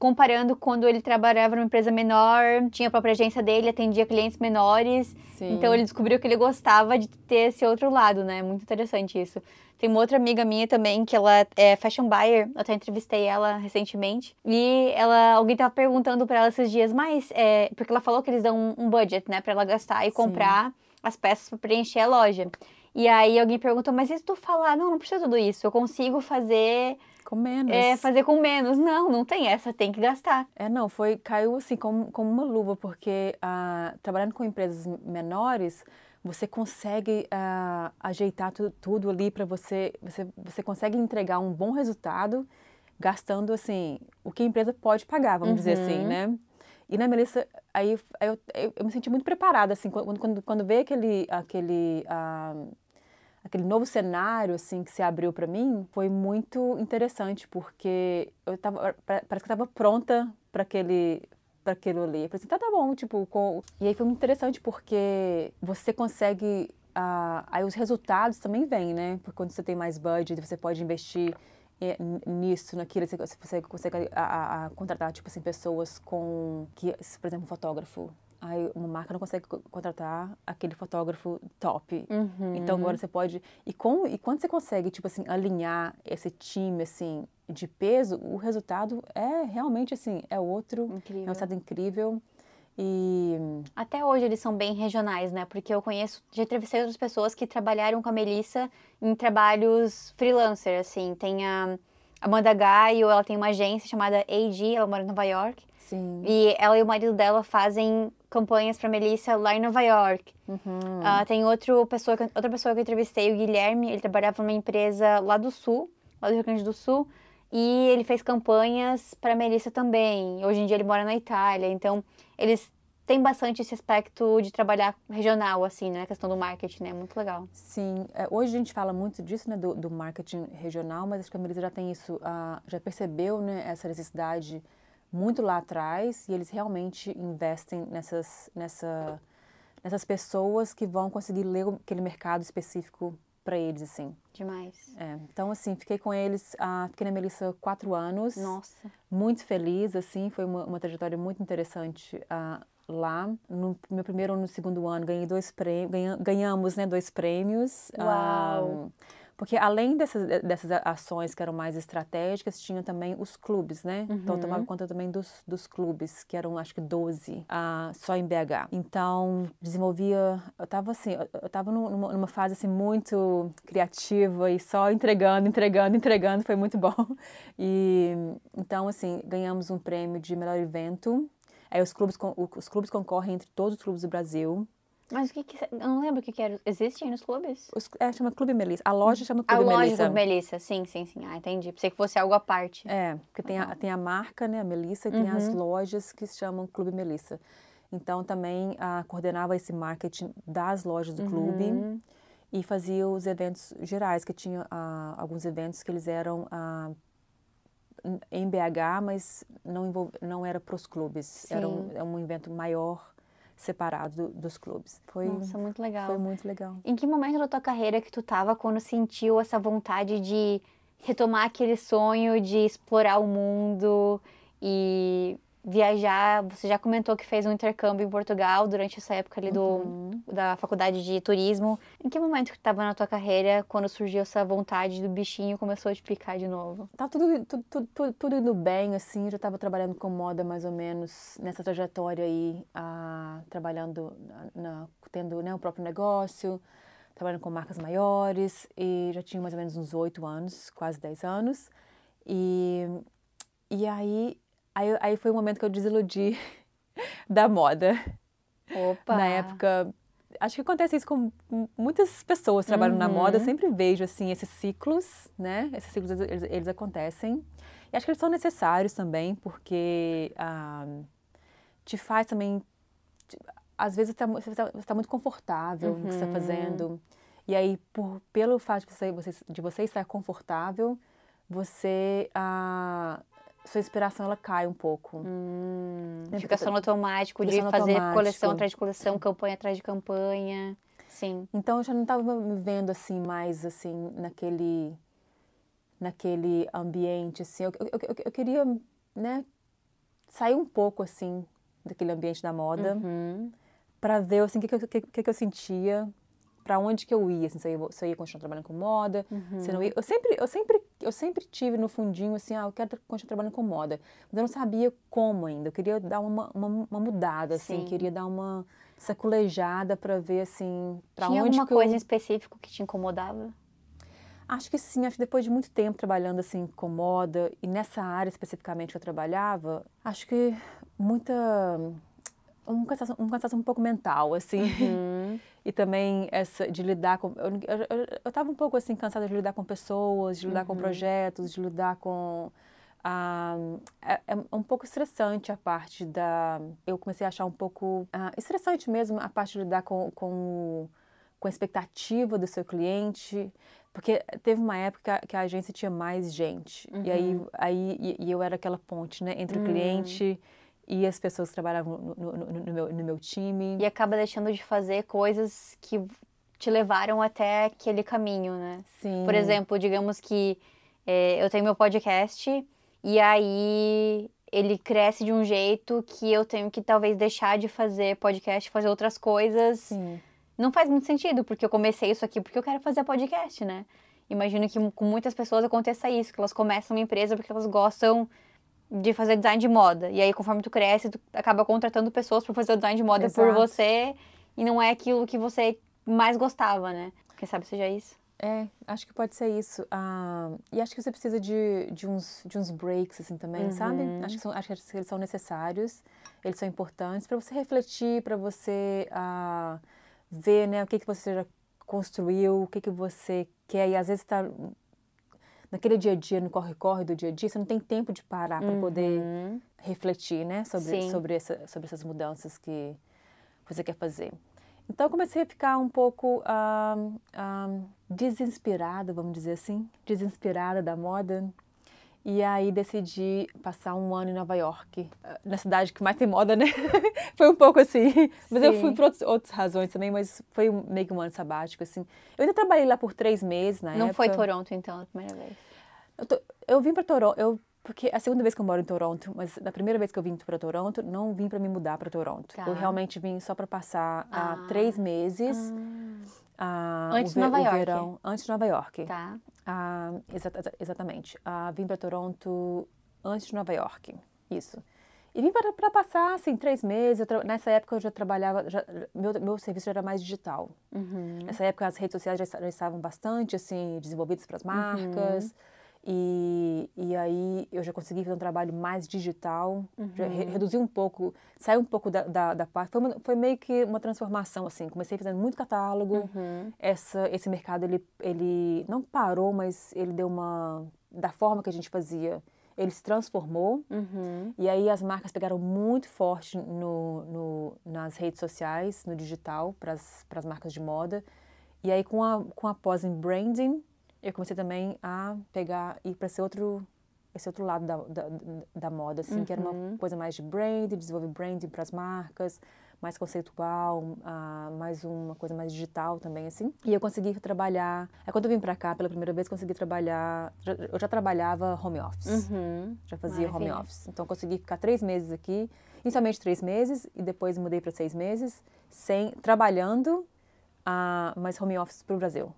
comparando quando ele trabalhava numa empresa menor, tinha a própria agência dele, atendia clientes menores. Sim. Então ele descobriu que ele gostava de ter esse outro lado, né? Muito interessante isso. Tem uma outra amiga minha também, que ela é fashion buyer, eu até entrevistei ela recentemente. E ela, alguém tava perguntando para ela esses dias, mas é, porque ela falou que eles dão um, um budget, né, para ela gastar e comprar Sim. as peças para preencher a loja. E aí alguém perguntou, mas e se tu falar, não, não precisa tudo isso, eu consigo fazer com menos. É, fazer com menos. Não, não tem essa, tem que gastar. É, não, foi, caiu assim como, como uma luva, porque ah, trabalhando com empresas menores, você consegue ah, ajeitar tu, tudo ali para você, você, você consegue entregar um bom resultado gastando, assim, o que a empresa pode pagar, vamos uhum. dizer assim, uhum. né? E na Melissa, aí, aí eu, eu, eu, me senti muito preparada, assim, quando, quando, quando veio aquele, aquele uh, aquele novo cenário assim que se abriu para mim foi muito interessante porque eu tava parece que eu estava pronta para aquele para aquilo ali. Eu falei assim, tá, tá bom, tipo, com... e aí foi muito interessante porque você consegue ah, aí os resultados também vêm, né? Porque quando você tem mais budget, você pode investir é, nisso, naquilo, você, você consegue a, a, a contratar, tipo assim, pessoas com, que, por exemplo, um fotógrafo Aí uma marca não consegue contratar aquele fotógrafo top. Uhum. Então agora uhum. você pode. E, com, e quando você consegue, tipo assim, alinhar esse time, assim, de peso, o resultado é realmente, assim, é outro. Incrível. É um resultado incrível. E. Até hoje eles são bem regionais, né? Porque eu conheço, já entrevistei outras pessoas que trabalharam com a Melissa em trabalhos freelancer, assim. Tem a Amanda Gaio, ela tem uma agência chamada AG, ela mora em Nova York. Sim. E ela e o marido dela fazem campanhas para Melissa lá em Nova York. Uhum. Uh, tem outro pessoa, outra pessoa que eu entrevistei, o Guilherme, ele trabalhava numa empresa lá do Sul, lá do Rio Grande do Sul, e ele fez campanhas para Melissa também. Hoje em dia ele mora na Itália, então eles têm bastante esse aspecto de trabalhar regional, assim, né? A questão do marketing, né? Muito legal. Sim, é, hoje a gente fala muito disso, né? Do, do marketing regional, mas acho que a Melissa já tem isso, uh, já percebeu, né? Essa necessidade muito lá atrás e eles realmente investem nessas, nessa, nessas pessoas que vão conseguir ler aquele mercado específico para eles, assim. Demais. É, então, assim, fiquei com eles, ah, fiquei na Melissa quatro anos. Nossa. Muito feliz, assim, foi uma, uma trajetória muito interessante ah, lá. No meu primeiro ou no segundo ano, ganhei dois prêmios, ganhamos, né, dois prêmios. Uau! Ah, porque além dessas, dessas ações que eram mais estratégicas, tinham também os clubes, né? Uhum. Então, eu tomava uhum. conta também dos, dos clubes, que eram acho que 12 só em BH. Então, desenvolvia. Eu estava assim, eu estava numa, numa, fase assim muito criativa e só entregando, entregando, entregando, foi muito bom. E então, assim, ganhamos um prêmio de melhor evento. Aí os clubes, os clubes concorrem entre todos os clubes do Brasil. Mas o que, que Eu não lembro o que, que era. Existem aí nos clubes? Os, é, chama Clube Melissa. A loja hum. chama Clube Melissa. A loja Melissa. Clube Melissa, sim, sim, sim. Ah, entendi. Pensei que fosse algo à parte. É, porque tem, a, tem a marca, né, a Melissa, e uhum. tem as uhum. lojas que se chamam Clube Melissa. Então, também ah, coordenava esse marketing das lojas do clube uhum. e fazia os eventos gerais, que tinha ah, alguns eventos que eles eram ah, em BH, mas não, envolv... não era para os clubes. Sim. Era um, é um evento maior separado dos clubes. Foi Nossa, muito legal. Foi muito legal. Em que momento da tua carreira que tu estava quando sentiu essa vontade de retomar aquele sonho de explorar o mundo e viajar. Você já comentou que fez um intercâmbio em Portugal durante essa época ali do, uhum. da faculdade de turismo. Em que momento que estava na tua carreira quando surgiu essa vontade do bichinho começou a te picar de novo? Tá tudo, tudo, tudo, tudo, indo bem, assim. Eu já estava trabalhando com moda mais ou menos nessa trajetória aí, ah, trabalhando, na, na, tendo né, o próprio negócio. Trabalhando com marcas maiores e já tinha mais ou menos uns oito anos, quase dez anos. E, e aí Aí, aí foi o um momento que eu desiludi da moda. Opa! Na época, acho que acontece isso com muitas pessoas que trabalham uhum. na moda. Eu uhum. sempre vejo, assim, esses ciclos, né? Esses ciclos, eles, eles acontecem. E acho que eles são necessários também, porque ah, te faz também... Te, às vezes tá você está tá muito confortável uhum. no que você está uhum. fazendo. E aí, por, pelo fato de você, de você estar confortável, você ah, sua inspiração ela cai um pouco. Hum, né, fica só no automático de fazer automático. coleção atrás de coleção, campanha atrás de campanha. Sim. Então eu já não estava me vendo assim mais assim naquele naquele ambiente assim. Eu, eu, eu, eu queria, né, sair um pouco assim daquele ambiente da moda uhum. para ver assim o que, que, que, que eu sentia para onde que eu ia, assim, se eu ia, se eu ia continuar trabalhando com moda, uhum. se eu não ia. Eu sempre, eu, sempre, eu sempre tive no fundinho, assim, ah, eu quero continuar trabalhando com moda. Mas eu não sabia como ainda, eu queria dar uma, uma, uma mudada, assim, Sim. queria dar uma saculejada para ver, assim, para onde que Tinha alguma coisa em específico que te incomodava? Acho que sim, acho que depois de muito tempo trabalhando assim com moda e nessa área especificamente que eu trabalhava, acho que muita um cansaço, um cansaço um pouco mental, assim. Uhum e também essa de lidar com eu eu estava um pouco assim cansada de lidar com pessoas de lidar uhum. com projetos de lidar com ah, é, é, um pouco estressante a parte da eu comecei a achar um pouco ah, estressante mesmo a parte de lidar com, com com a expectativa do seu cliente porque teve uma época que a agência tinha mais gente uhum. e aí uhum. aí e, e, eu era aquela ponte né entre uhum. o cliente e as pessoas que trabalhavam no, no, no, meu, no meu time. E acaba deixando de fazer coisas que te levaram até aquele caminho, né? Sim. Por exemplo, digamos que é, eu tenho meu podcast e aí ele cresce de um jeito que eu tenho que talvez deixar de fazer podcast, fazer outras coisas. Sim. Não faz muito sentido, porque eu comecei isso aqui porque eu quero fazer podcast, né? Imagino que com muitas pessoas aconteça isso, que elas começam uma empresa porque elas gostam de fazer design de moda. E aí, conforme tu cresce, tu acaba contratando pessoas para fazer o design de moda Exato. por você e não é aquilo que você mais gostava, né? Quem sabe seja isso. É, acho que pode ser isso. Ah, e acho que você precisa de, de, uns, de uns breaks, assim, também, uhum. sabe? Acho que, são, acho que eles são necessários, eles são importantes para você refletir, para você ah, ver, né, o que, que você já construiu, o que, que você quer. E às vezes tá naquele dia a dia, no corre-corre do dia a dia, você não tem tempo de parar para uhum. poder refletir, né? Sobre, sobre, essa, sobre essas mudanças que você quer fazer. Então, eu comecei a ficar um pouco ah, ah, desinspirada, vamos dizer assim, desinspirada da moda. E aí decidi passar um ano em Nova York, eh, na cidade que mais tem moda, né? foi um pouco assim. Sim. Mas eu fui por outros, outras razões também, mas foi meio que um ano sabático, assim. Eu ainda trabalhei lá por três meses na Não época. foi Toronto, então, a primeira vez? Eu, tô, eu vim para Toronto, eu, porque é a segunda vez que eu moro em Toronto, mas da primeira vez que eu vim para Toronto, não vim para me mudar para Toronto. Tá. Eu realmente vim só para passar ah. três meses. Ah antes de Nova York. Verão, antes de Nova York. Tá. exa exatamente. vim para Toronto antes de Nova York. Isso. E vim para passar, assim, três meses. Nessa época eu já trabalhava, já, meu, meu serviço já era mais digital. Uhum. Nessa época as redes sociais já, já estavam bastante, assim, desenvolvidas para as uhum. marcas. Uhum. E, e aí eu já consegui fazer um trabalho mais digital, uhum. re reduzi um pouco, saí um pouco da, da, da parte. Foi, uma, foi, meio que uma transformação, assim. Comecei fazendo muito catálogo. Uhum. Essa, esse mercado, ele, ele não parou, mas ele deu uma... Da forma que a gente fazia, ele se transformou. Uhum. E aí as marcas pegaram muito forte no, no nas redes sociais, no digital, para as marcas de moda. E aí com a, com a pós em branding eu comecei também a pegar ir para esse outro esse outro lado da, da, da moda, assim, uhum. que era uma uhum. coisa mais de brand, desenvolver branding para as marcas, mais conceitual, uh, mais uma coisa mais digital também, assim. E eu consegui trabalhar. Aí quando eu vim para cá pela primeira vez, consegui trabalhar. eu já trabalhava home office. Uhum. Já fazia Maravilha. home office. Então consegui ficar três meses aqui, inicialmente três meses, e depois mudei para seis meses, sem trabalhando, uh, mas home office para o Brasil.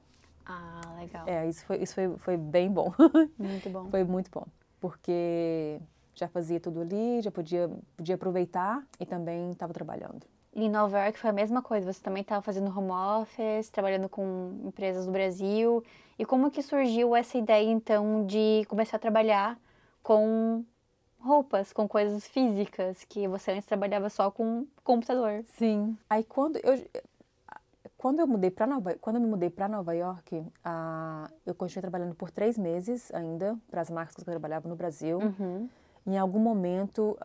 Ah, legal. É, isso foi, isso foi, foi bem bom. Muito bom. foi muito bom, porque já fazia tudo ali, já podia, podia aproveitar e também estava trabalhando. E em Nova York foi a mesma coisa, você também estava fazendo home office, trabalhando com empresas do Brasil. E como que surgiu essa ideia, então, de começar a trabalhar com roupas, com coisas físicas, que você antes trabalhava só com computador? Sim. Aí quando eu quando eu mudei para Nova, quando eu me mudei para Nova York, eu continuei trabalhando por três meses ainda para as marcas que eu trabalhava no Brasil. Uhum. Em algum momento,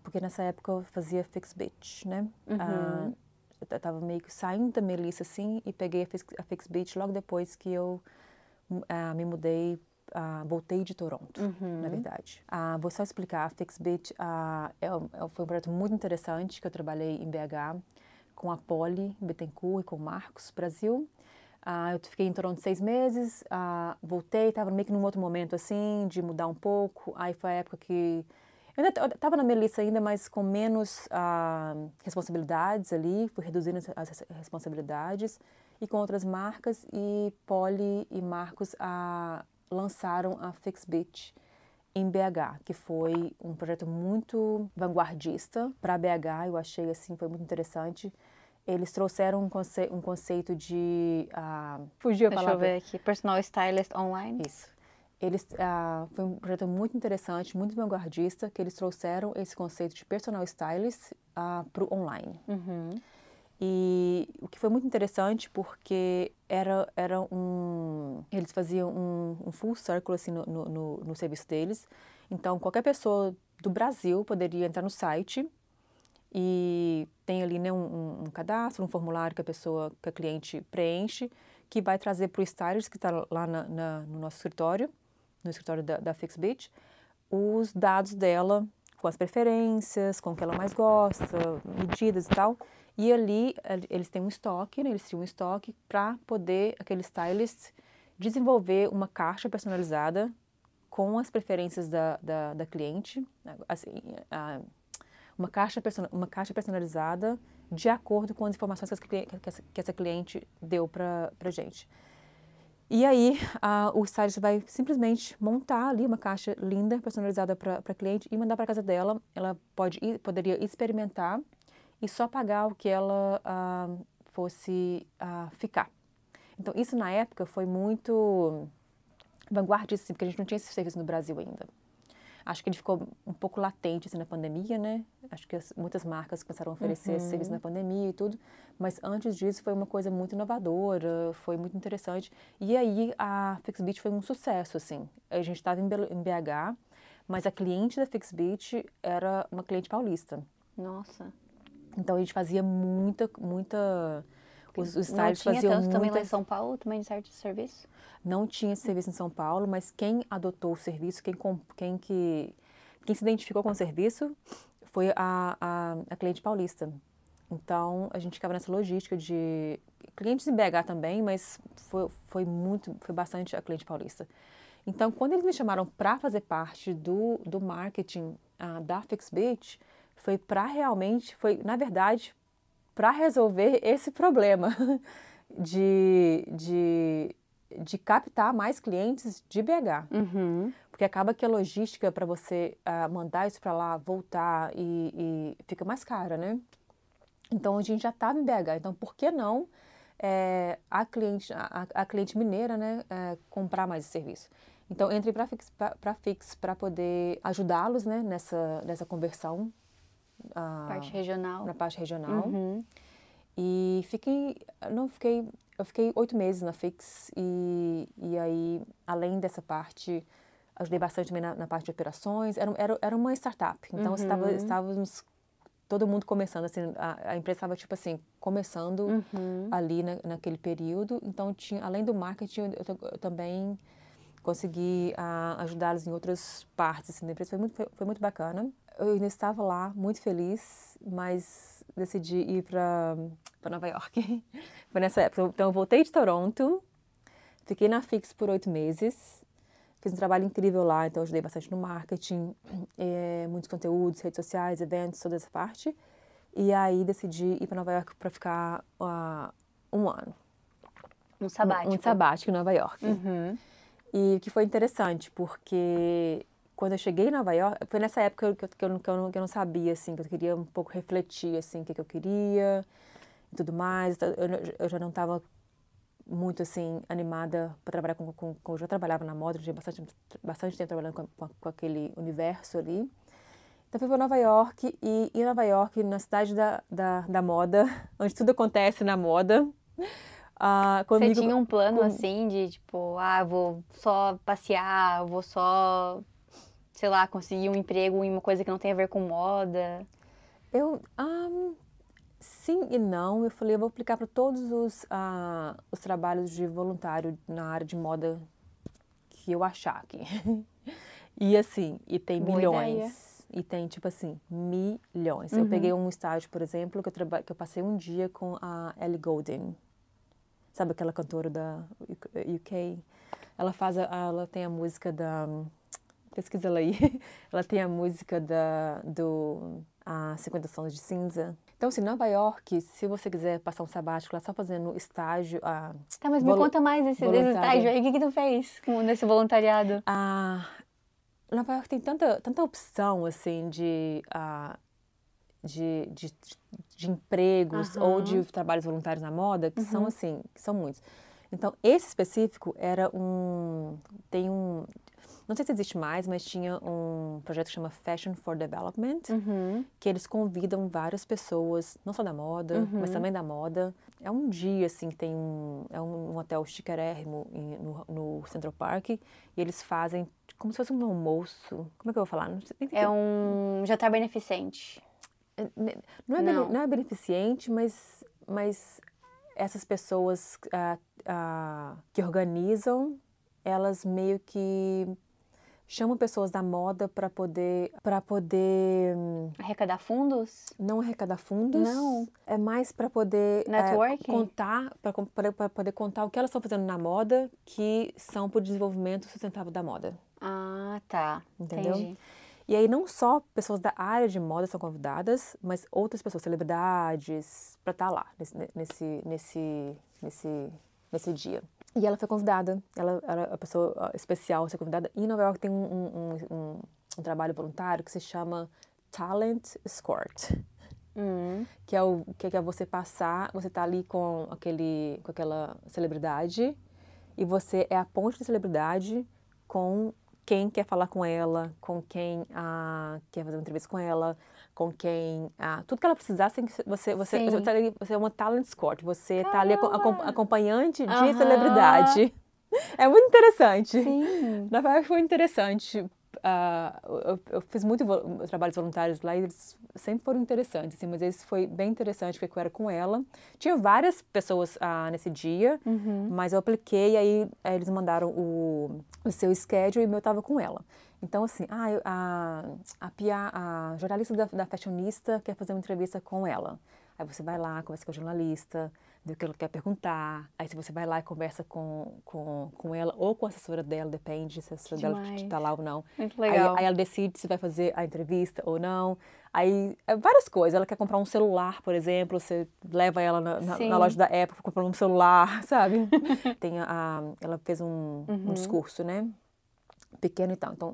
porque nessa época eu fazia fix bitch, né? Uhum. eu estava meio que saindo da Melissa assim e peguei a fix, a fix bitch logo depois que eu é, me mudei Uh, voltei de Toronto, uhum. na verdade. Uh, vou só explicar, a Fixbit uh, é, é, foi um projeto muito interessante que eu trabalhei em BH com a Poli Bettencourt e com o Marcos Brasil. Ah, eu fiquei em Toronto seis meses, ah, voltei, estava meio que num outro momento assim, de mudar um pouco. Aí foi a época que. Eu estava na Melissa ainda, mas com menos ah, responsabilidades ali, fui reduzindo as responsabilidades e com outras marcas. E Polly e Marcos ah, lançaram a Fixbit, em BH, que foi um projeto muito vanguardista para BH, eu achei assim, foi muito interessante. Eles trouxeram um, conce um conceito de. Uh, fugiu a Deixa palavra. Deixa eu ver aqui. Personal Stylist Online? Isso. Eles, uh, foi um projeto muito interessante, muito vanguardista, que eles trouxeram esse conceito de personal stylist uh, ah, para o online. Uhum. E o que foi muito interessante porque era, era um. Eles faziam um, um full circle assim, no, no, no serviço deles. Então, qualquer pessoa do Brasil poderia entrar no site e tem ali né, um, um, cadastro, um formulário que a pessoa, que a cliente preenche, que vai trazer para o Stylist, que está lá na, na, no nosso escritório, no escritório da, da Fixbit, os dados dela com as preferências, com o que ela mais gosta, medidas e tal. E ali eles têm um estoque, né? eles tinham um estoque para poder aquele stylist desenvolver uma caixa personalizada com as preferências da, da, da cliente, né? assim, a, uma, caixa person, uma caixa personalizada de acordo com as informações que, as, que, essa, que essa cliente deu para a gente. E aí a, o stylist vai simplesmente montar ali uma caixa linda, personalizada para a cliente e mandar para casa dela. Ela pode ir, poderia experimentar e só pagar o que ela ah, fosse a, ah, ficar. Então isso na época foi muito vanguardista, assim, porque a gente não tinha esse serviço no Brasil ainda. Acho que ele ficou um pouco latente assim, na pandemia, né? Acho que as, muitas marcas começaram a oferecer uhum. serviço na pandemia e tudo. Mas antes disso foi uma coisa muito inovadora, foi muito interessante. E aí a Fixbit foi um sucesso, assim. A gente estava em, em BH, mas a cliente da Fixbit era uma cliente paulista. Nossa. Então a gente fazia muita, muita os, os estágios faziam tanto muita... também lá em São Paulo, também de certo serviço? Não tinha esse serviço em São Paulo, mas quem adotou o serviço, quem, quem, que, quem se identificou com o serviço foi a, a, a cliente paulista. Então, a gente ficava nessa logística de clientes em BH também, mas foi, foi muito, foi bastante a cliente paulista. Então, quando eles me chamaram para fazer parte do, do marketing uh, da Fixbit, foi para realmente, foi na verdade para resolver esse problema de, de, de captar mais clientes de BH. Uhum. Porque acaba que a logística para você uh, mandar isso para lá, voltar e, e, fica mais cara, né? Então a gente já estava em BH. Então por que não é, a, cliente, a, a, cliente mineira né, é, comprar mais esse serviço? Então entre para Fix para poder ajudá-los né, nessa, nessa conversão a, parte regional. na parte regional. Uhum. E fiquei, não fiquei, eu fiquei oito meses na Fix e, e aí, além dessa parte, ajudei bastante também na, na parte de operações. Era, era, era uma startup, então uhum. estava, estávamos todo mundo começando, assim, a, a empresa estava, tipo assim, começando uhum. ali na, naquele período. Então, tinha, além do marketing, eu, eu também consegui uh, ajudá-los em outras partes assim, da empresa. Foi muito, foi, foi muito bacana. Eu ainda estava lá, muito feliz, mas decidi ir para Nova York. foi nessa época. Então, eu voltei de Toronto, fiquei na Fix por oito meses. Fiz um trabalho incrível lá, então ajudei bastante no marketing, é, muitos conteúdos, redes sociais, eventos, toda essa parte. E aí decidi ir para Nova York para ficar uh, um ano. Um sabático. Um, um sabático em Nova York. Uhum. E o que foi interessante, porque quando eu cheguei em Nova York, foi nessa época que eu, que eu, que eu, não, que eu não sabia, assim, que eu queria um pouco refletir, assim, o que, que eu queria e tudo mais. Então, eu, eu já não estava muito, assim, animada para trabalhar com, com, com... Eu já trabalhava na moda, eu tinha bastante, bastante tempo trabalhando com, com, com aquele universo ali. Então fui para Nova York e em Nova York, na cidade da, da, da moda, onde tudo acontece na moda, ah, Você tinha um plano com... assim de tipo, ah, vou só passear, vou só, sei lá, conseguir um emprego em uma coisa que não tem a ver com moda? Eu, um, sim e não. Eu falei, eu vou aplicar para todos os, uh, os trabalhos de voluntário na área de moda que eu achar aqui. e assim, e tem Boa milhões. Ideia. E tem, tipo assim, milhões. Uhum. Eu peguei um estágio, por exemplo, que eu, que eu passei um dia com a Ellie Golden, Sabe aquela cantora da UK? Ela faz a, ela tem a música da pesquisa ela aí. ela tem a música da do a 50 Sons de Cinza. Então, assim, Nova York, se você quiser passar um sabático lá só fazendo estágio. Ah, tá, mas me conta mais esse, desse estágio aí. O que, que tu fez com, nesse voluntariado? Ah, Nova York tem tanta, tanta opção, assim, de. Ah, de, de, de empregos uhum. ou de trabalhos voluntários na moda, que uhum. são assim, que são muitos. Então, esse específico era um. Tem um. Não sei se existe mais, mas tinha um projeto que chama Fashion for Development, uhum. que eles convidam várias pessoas, não só da moda, uhum. mas também da moda. É um dia, assim, que tem um, é um, hotel chiquérrimo no, no Central Park, e eles fazem como se fosse um almoço. Como é que eu vou falar? é um jantar tá beneficente. É, não é, não. não é beneficente, mas, mas essas pessoas que organizam, elas meio que chamam pessoas da moda para poder para poder hum, arrecadar fundos não arrecadar fundos não é mais para poder é, Networking. É, contar para poder contar o que elas estão fazendo na moda que são para o desenvolvimento sustentável da moda ah tá entendeu Entendi. E aí não só pessoas da área de moda são convidadas, mas outras pessoas, celebridades, para estar tá lá nesse, nesse, nesse, nesse, nesse dia. E ela foi convidada, ela era é a pessoa especial a ser convidada. E em Nova York tem um, um, um, um trabalho voluntário que se chama Talent Escort. Hum. Que, é o, que é você passar, você tá ali com, aquele, com aquela celebridade e você é a ponte de celebridade com quem quer falar com ela, com quem ah, quer fazer uma entrevista com ela, com quem. Ah, tudo que ela precisasse, assim você, você, você, tá você é uma talent scout, você está ali acompanhante de uhum. celebridade. É muito interessante. Sim. Na verdade, foi interessante Uh, eu, eu, fiz muito vo trabalhos voluntários lá e eles sempre foram interessantes, assim, mas esse foi bem interessante porque eu era com ela. Tinha várias pessoas uh, nesse dia, uhum. mas eu apliquei e aí, aí, eles mandaram o, o seu schedule e eu estava com ela. Então, assim, ah, a, a, Pia, a jornalista da, da Fashionista quer fazer uma entrevista com ela. Aí você vai lá, conversa com a jornalista, do que ela quer perguntar. Aí se você vai lá e conversa com, com, com ela ou com a assessora dela, depende se a assessora tá Demais. dela está lá ou não. Muito legal. Aí, aí, ela decide se vai fazer a entrevista ou não. Aí é várias coisas. Ela quer comprar um celular, por exemplo, você leva ela na, na, na loja da Apple para comprar um celular, sabe? Tem a, ela fez um, uhum. um discurso, né? Pequeno e tal. Então,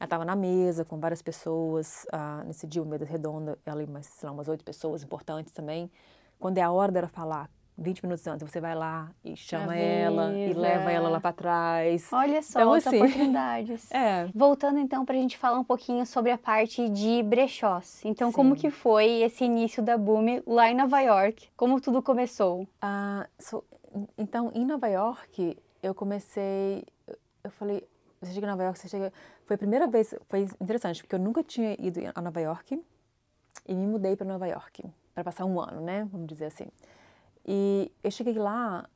ela estava na mesa com várias pessoas, uh, nesse dia, uma mesa redonda, ela e mais, lá, umas oito pessoas importantes também. Quando é a hora dela falar, 20 minutos antes, você vai lá e chama Avisa. ela e leva ela é. lá para trás. Olha só então, as assim, oportunidades. É. Voltando então para a gente falar um pouquinho sobre a parte de brechós. Então, Sim. como que foi esse início da Boom lá em Nova York? Como tudo começou? Ah, so, então, em Nova York, eu comecei. Eu falei, você chega em Nova York, você chega. Foi a primeira vez, foi interessante, porque eu nunca tinha ido a Nova York e me mudei para Nova York para passar um ano, né? Vamos dizer assim. E eu cheguei lá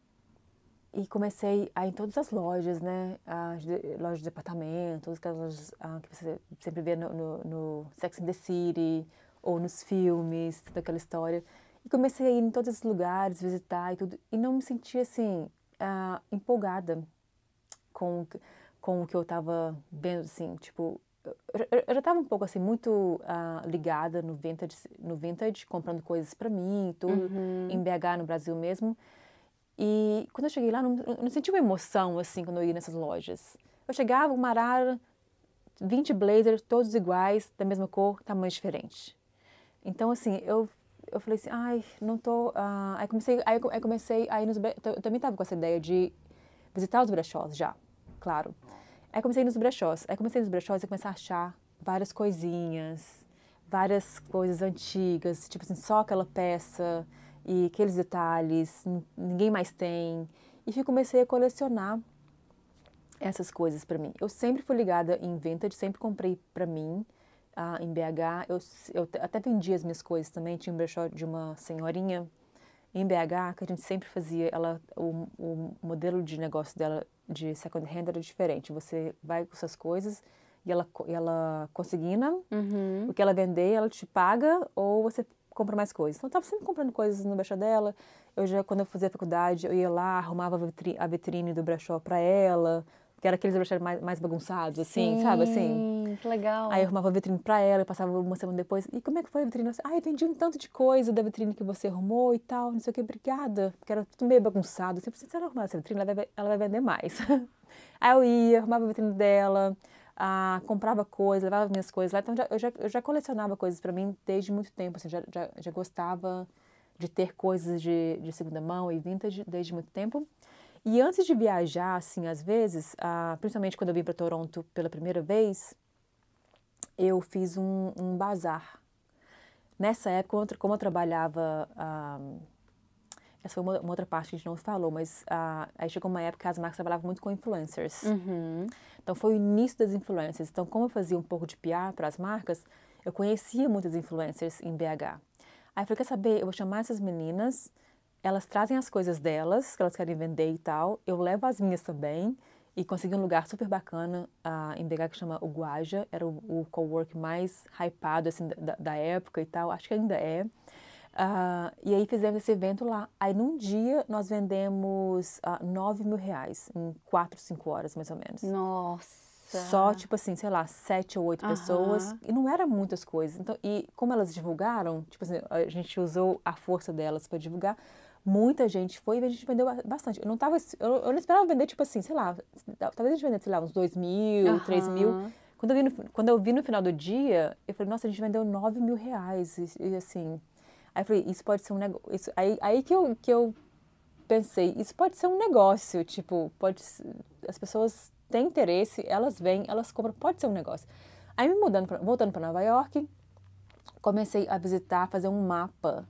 e comecei a ir em todas as lojas, né? As de, lojas de departamento, todas aquelas ah, que você sempre vê no, no, no, Sex and the City ou nos filmes, toda aquela história. E comecei a ir em todos os lugares, visitar e tudo. E não me sentia assim, ah, empolgada com, com o que eu estava vendo, assim, tipo, eu já estava um pouco assim muito uh, ligada no vintage, no vintage, comprando coisas para mim, tudo uhum. em BH no Brasil mesmo. E quando eu cheguei lá, não, não senti uma emoção assim quando eu ia nessas lojas. Eu chegava, uma arara, 20 blazers, todos iguais, da mesma cor, tamanho diferente. Então assim, eu eu falei assim, ai, não tô, uh... aí comecei, aí, aí comecei aí nos eu também tava com essa ideia de visitar os brechós já, claro. Aí comecei nos brechós. Aí comecei nos brechós e comecei a achar várias coisinhas, várias coisas antigas, tipo assim, só aquela peça e aqueles detalhes, ninguém mais tem. E comecei a colecionar essas coisas para mim. Eu sempre fui ligada em vintage, sempre comprei para mim ah, em BH. Eu, eu até vendi as minhas coisas também. Tinha um brechó de uma senhorinha em BH, que a gente sempre fazia, ela, o, o modelo de negócio dela de second hand era diferente. Você vai com suas coisas e ela, e ela consigna uhum. o que ela vender, ela te paga ou você compra mais coisas. Então, eu estava sempre comprando coisas no brechó dela. Eu já, quando eu fazia faculdade, eu ia lá, arrumava a vitrine do brechó para ela, que era aqueles brechóis mais, mais bagunçados, assim, Sim, sabe? Assim. Que legal. Aí eu arrumava a vitrine pra ela, eu passava uma semana depois. E como é que foi a vitrine? Ah, eu vendi um tanto de coisa da vitrine que você arrumou e tal, não sei o que, obrigada. Porque era tudo meio bagunçado. Assim, se ela arrumar essa vitrine, ela vai, ela vai vender mais. aí eu ia, arrumava a vitrine dela, ah, comprava coisas, levava minhas coisas lá. Então já, eu, já, eu já colecionava coisas pra mim desde muito tempo, assim, já, já, já gostava de ter coisas de, de segunda mão e vintage desde muito tempo. E antes de viajar, assim, às vezes, ah, principalmente quando eu vim para Toronto pela primeira vez, eu fiz um, um bazar. Nessa época, como eu trabalhava. Ah, essa foi uma, uma, outra parte que a gente não falou, mas ah, aí chegou uma época que as marcas trabalhavam muito com influencers. Uhum. Então foi o início das influencers. Então, como eu fazia um pouco de PR para as marcas, eu conhecia muitas influencers em BH. Aí eu falei: quer saber? Eu vou chamar essas meninas elas trazem as coisas delas, que elas querem vender e tal. Eu levo as minhas também e consegui um lugar super bacana uh, em BH que chama o Guaja. Era o, o cowork mais hypado assim, da, da, época e tal, acho que ainda é. Uh, e aí fizemos esse evento lá. Aí num dia nós vendemos uh, ah, 9 mil reais em 4, 5 horas mais ou menos. Nossa! Só, tipo assim, sei lá, sete ou oito uhum. pessoas. E não eram muitas coisas. Então, e como elas divulgaram, tipo assim, a gente usou a força delas para divulgar. Muita gente foi e a gente vendeu bastante. Eu não tava. Eu, eu não esperava vender, tipo assim, sei lá, talvez a gente vendesse, sei lá, uns 2 mil, uhum. 3 mil. Quando eu, vi no, quando eu vi no final do dia, eu falei, nossa, a gente vendeu 9 mil reais. E, e assim. Aí eu falei, isso pode ser um negócio. Aí, aí que, eu, que eu pensei, isso pode ser um negócio. Tipo, pode. As pessoas têm interesse, elas vêm, elas compram, pode ser um negócio. Aí me mudando, pra, voltando para Nova York, comecei a visitar, fazer um mapa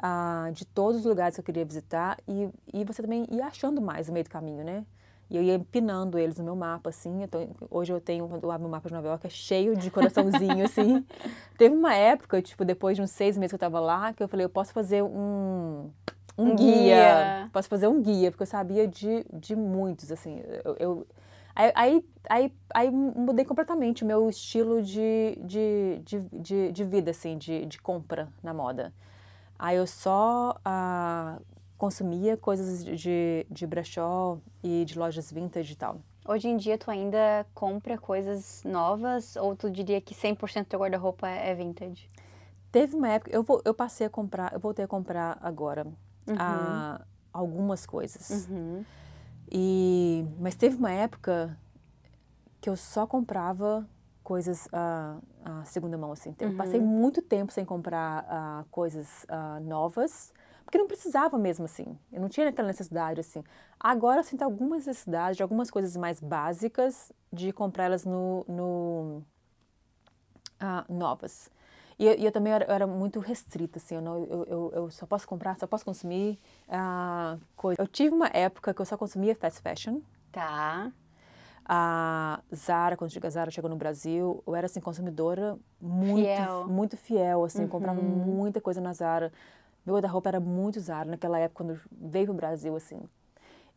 ah, de todos os lugares que eu queria visitar e, e você também ia achando mais no meio do caminho, né? E eu ia empinando eles no meu mapa, assim. então hoje eu tenho, eu abro o mapa de Nova York, é cheio de coraçãozinho, assim. Teve uma época, tipo, depois de uns seis meses que eu tava lá, que eu falei, eu posso fazer um, um, um guia. guia. Posso fazer um guia, porque eu sabia de, de muitos, assim. Eu, eu aí, aí, aí, aí, mudei completamente o meu estilo de, de, de, de, de vida, assim, de, de compra na moda. Aí eu só ah, consumia coisas de, de brechó e de lojas vintage e tal. Hoje em dia tu ainda compra coisas novas ou tu diria que 100% do teu guarda-roupa é, é vintage? Teve uma época, eu, vou, eu passei a comprar, eu voltei a comprar agora ah, uhum. algumas coisas. Uhum. E, mas teve uma época que eu só comprava coisas uh, uh, segunda mão assim. Então, eu passei uhum. muito tempo sem comprar uh, coisas uh, novas, porque não precisava mesmo assim. Eu não tinha aquela necessidade assim. Agora eu sinto algumas necessidades de algumas coisas mais básicas de comprá-las no, no ah, novas. E eu, eu também era, era, muito restrita, assim, eu, não, eu, eu, só posso comprar, só posso consumir uh, coisa. Eu tive uma época que eu só consumia fast fashion. Tá. A Zara, quando a Zara chegou no Brasil, eu era assim consumidora muito fiel, muito fiel assim, uhum. comprava muita coisa na Zara. Meu guarda-roupa era muito Zara naquela época quando veio pro Brasil assim.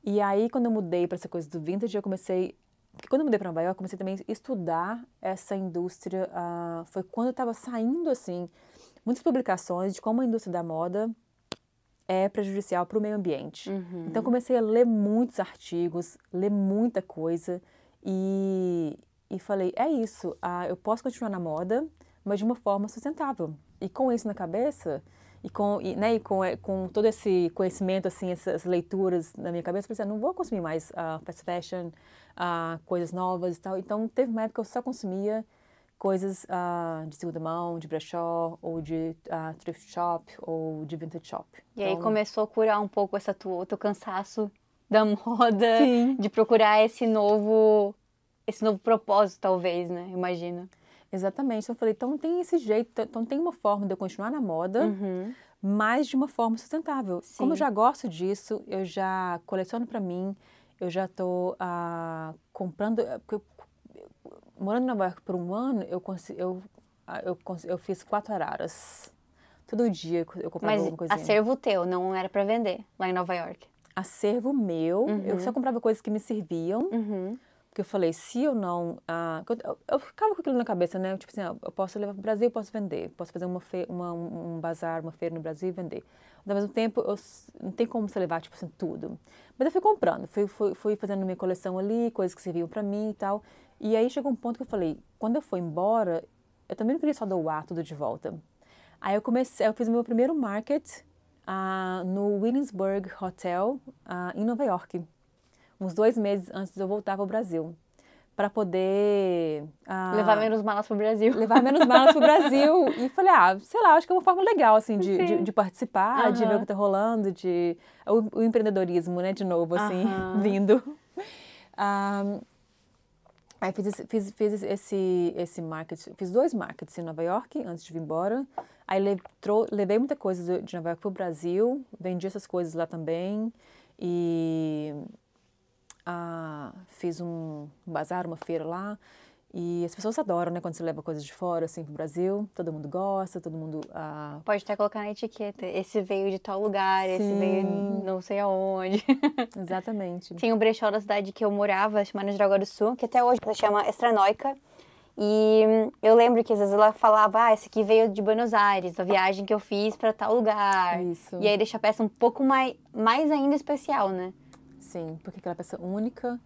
E aí quando eu mudei para essa coisa do vintage, eu comecei porque quando eu mudei para Nova York, eu comecei também a estudar essa indústria. Uh, foi quando eu estava saindo, assim, muitas publicações de como a indústria da moda é prejudicial para o meio ambiente. Uhum. Então, comecei a ler muitos artigos, ler muita coisa. E, e falei: é isso, ah, eu posso continuar na moda, mas de uma forma sustentável. E com isso na cabeça, e com, e, né, e com, é, com todo esse conhecimento, assim, essas leituras na minha cabeça, eu pensei, assim, ah, não vou consumir mais uh, fast fashion, uh, coisas novas e tal. Então, teve uma época que eu só consumia coisas uh, de segunda mão, de brechó, ou de thrift shop, ou de vintage shop. E então, aí começou a curar um pouco essa tua, o teu cansaço da moda, Sim. de procurar esse novo esse novo propósito, talvez, né? Imagina. Exatamente. Então eu falei, então tem esse jeito, então tem uma forma de eu continuar na moda, uhum. mas de uma forma sustentável. Sim. Como eu já gosto disso, eu já coleciono para mim, eu já estou ah, comprando. Eh, eu, morando em Nova York por um ano, eu, eu, ah, eu, eu fiz quatro araras. Todo dia eu comprava Mas alguma coisa. Acervo teu, não era para vender lá em Nova York acervo meu. Uhum. Eu só comprava coisas que me serviam. Uhum. Porque eu falei, se eu não. Ah, eu, eu, ficava com aquilo na cabeça, né? Tipo assim, ah, eu posso levar para o Brasil, posso vender. Posso fazer uma, fe, uma um bazar, uma feira no Brasil e vender. Mas, ao mesmo tempo, eu, não tem como você levar, tipo assim, tudo. Mas eu fui comprando, fui, fui, fui fazendo minha coleção ali, coisas que serviam para mim e tal. E aí chegou um ponto que eu falei, quando eu for embora, eu também não queria só doar tudo de volta. Aí eu comecei, eu fiz o meu primeiro market no Williamsburg Hotel, em Nova York, uns dois meses antes de eu voltar para o Brasil. Para poder. levar menos malas para o Brasil. Levar menos malas para o Brasil. e falei, ah, sei lá, acho que é uma forma legal, assim, de, de, de, participar, uhum. de ver o que está rolando, de. O, o, empreendedorismo, né, de novo, assim, uhum. vindo. Um, ah, Aí fiz, fiz, fiz, esse, esse marketing, fiz dois markets em Nova York antes de vir embora. Aí levei muita coisa de Nova York para o Brasil, vendi essas coisas lá também e ah, fiz um bazar, uma feira lá. E as pessoas adoram, né, quando você leva coisas de fora, assim, pro Brasil. Todo mundo gosta, todo mundo... Ah... Pode até colocar na etiqueta, esse veio de tal lugar, Sim. esse veio não sei aonde. Exatamente. Tem um brechó da cidade que eu morava, chamado Jaraguá do Sul, que até hoje se chama Estranoica. E hum, eu lembro que às vezes ela falava, ah, esse aqui veio de Buenos Aires, a viagem que eu fiz para tal lugar. Isso. E aí deixa a peça um pouco mais, mais ainda especial, né? Sim, porque aquela peça é única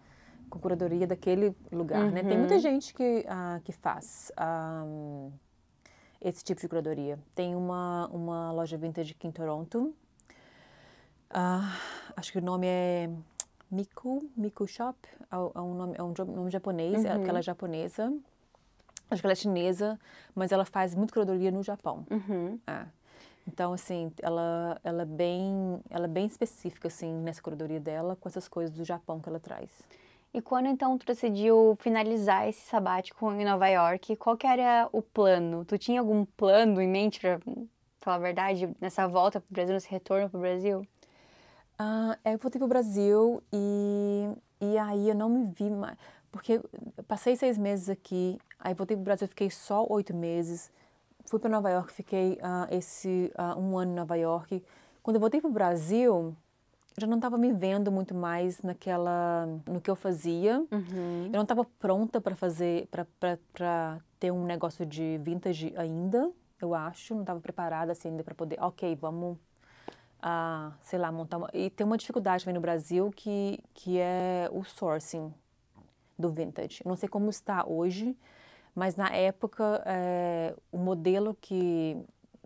com curadoria daquele lugar, uhum. né? Tem muita uhum. gente que, ah, que faz ah, hum, esse tipo de curadoria. Tem uma, uma loja vintage aqui em Toronto, ah, acho que o nome é Miku, Miku Shop, é, é um nome, é um nome japonês, é uhum. é aquela japonesa Acho que ela é chinesa, mas ela faz muito curadoria no Japão. Uhum. É. Então, assim, ela, ela, é bem, ela é bem específica, assim, nessa curadoria dela, com essas coisas do Japão que ela traz. E quando, então, tu decidiu finalizar esse sabático em Nova York, qual que era o plano? Tu tinha algum plano em mente, pra falar a verdade, nessa volta pro Brasil, nesse retorno pro Brasil? Uh, eu voltei pro Brasil e, e aí eu não me vi mais... Porque eu passei seis meses aqui, aí voltei para o Brasil, fiquei só oito meses. Fui para Nova York, fiquei uh, esse uh, um ano em Nova York. Quando eu voltei para o Brasil, eu já não estava me vendo muito mais naquela no que eu fazia. Uhum. Eu não estava pronta para fazer para ter um negócio de vintage ainda, eu acho. Não estava preparada assim ainda para poder. Ok, vamos a, ah, sei lá, montar uma... E tem uma dificuldade também no Brasil que, que é o sourcing do vintage. Eu não sei como está hoje, mas na época é, o modelo que,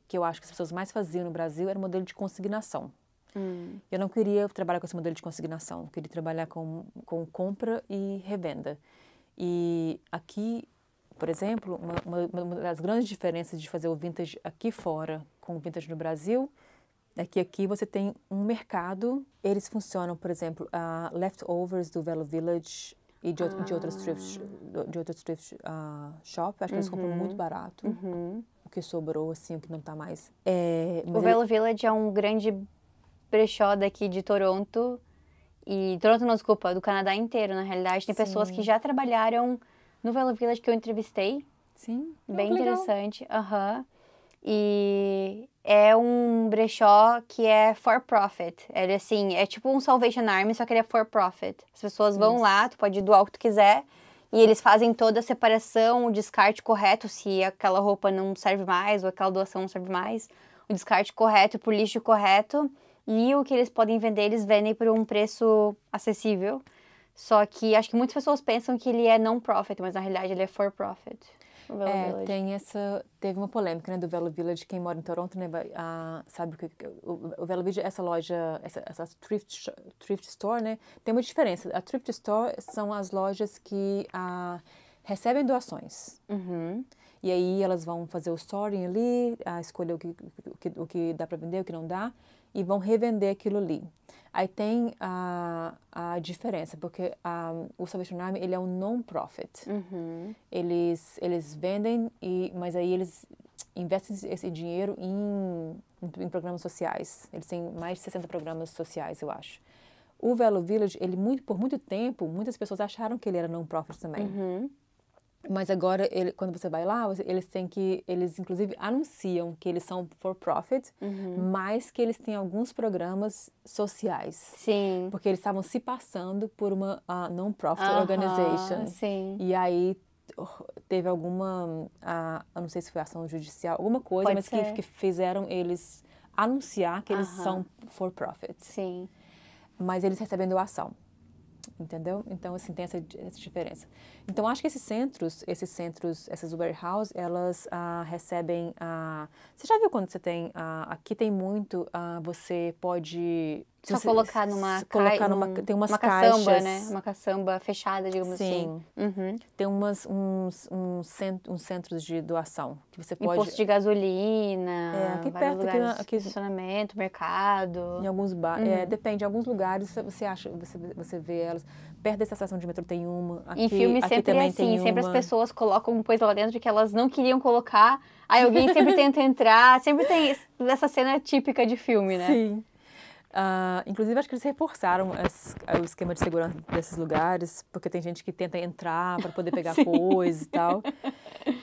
que eu acho que as pessoas mais faziam no Brasil era o modelo de consignação. Hum. Eu não queria trabalhar com esse modelo de consignação, eu queria trabalhar com, com compra e revenda. E aqui, por exemplo, uma, uma, uma das grandes diferenças de fazer o vintage aqui fora com o vintage no Brasil é que aqui você tem um mercado, eles funcionam, por exemplo, a leftovers do Velo Village, e de, ah. de outras thrift, de outras thrift uh, ah, shop. Acho que eles compram uhum. muito barato. Uhum. O que sobrou, assim, o que não tá mais. É, o Velo ele... Village é um grande brechó daqui de Toronto. E Toronto, não, desculpa, do Canadá inteiro, na realidade. Tem Sim. pessoas que já trabalharam no Velo Village que eu entrevistei. Sim. Bem ah, interessante. Aham. Uhum. E é um brechó que é for profit. Ele assim, é tipo um Salvation Army, só que ele é for profit. As pessoas vão Isso. lá, tu pode doar o que tu quiser, e eles fazem toda a separação, o descarte correto, se aquela roupa não serve mais ou aquela doação não serve mais, o descarte correto pro lixo correto, e o que eles podem vender, eles vendem por um preço acessível. Só que acho que muitas pessoas pensam que ele é non-profit, mas na realidade ele é for profit é, Tem essa, teve uma polêmica né, do Velo Village, quem mora em Toronto né, ah, sabe sabe que o, o Velo Village, é essa loja, essa, essa thrift, thrift store, né, tem uma diferença. A thrift store são as lojas que ah, recebem doações. Uhum. E aí elas vão fazer o sorting ali, a ah, escolher o que, o que, o que dá para vender, o que não dá e vão revender aquilo ali. Aí tem a, a diferença, porque a, o Salvation Army ele é um non-profit. Uhum. Eles, eles vendem, e, mas aí eles investem esse dinheiro em, em programas sociais. Eles têm mais de 60 programas sociais, eu acho. O Velo Village, ele muito, por muito tempo, muitas pessoas acharam que ele era non-profit também. Uhum. Mas agora, ele, quando você vai lá, eles têm que. Eles, inclusive, anunciam que eles são for profit, uhum. mas que eles têm alguns programas sociais. Sim. Porque eles estavam se passando por uma uh, non-profit uhum. organization. Sim. E aí oh, teve alguma. Uh, eu não sei se foi ação judicial, alguma coisa, Pode mas que, que, fizeram eles anunciar que eles uhum. são for profit. Sim. Mas eles recebendo doação entendeu? Então, assim, tem essa, essa diferença. Então, acho que esses centros, esses centros, essas warehouses, elas ah, recebem... Ah, você já viu quando você tem... Ah, aqui tem muito, ah, você pode só colocar numa, colocar numa num, tem umas uma caixas. caçamba, né? Uma caçamba fechada, digamos Sim. assim. Uhum. Tem umas, uns, uns, centros, uns centros de doação que você pode. posto de gasolina, é, aqui perto, lugares, aqui, aqui, estacionamento, mercado. Em alguns ba... É, uhum. É, depende, em alguns lugares você acha, você, você vê elas. Perto dessa estação de metrô tem uma. Aqui, em filmes aqui sempre é assim, sempre uma. as pessoas colocam coisa lá dentro que elas não queriam colocar. Aí alguém sempre tenta entrar, sempre tem essa cena típica de filme, né? Sim. Uh, inclusive, acho que eles reforçaram as, o esquema de segurança desses lugares, porque tem gente que tenta entrar para poder pegar coisas e tal.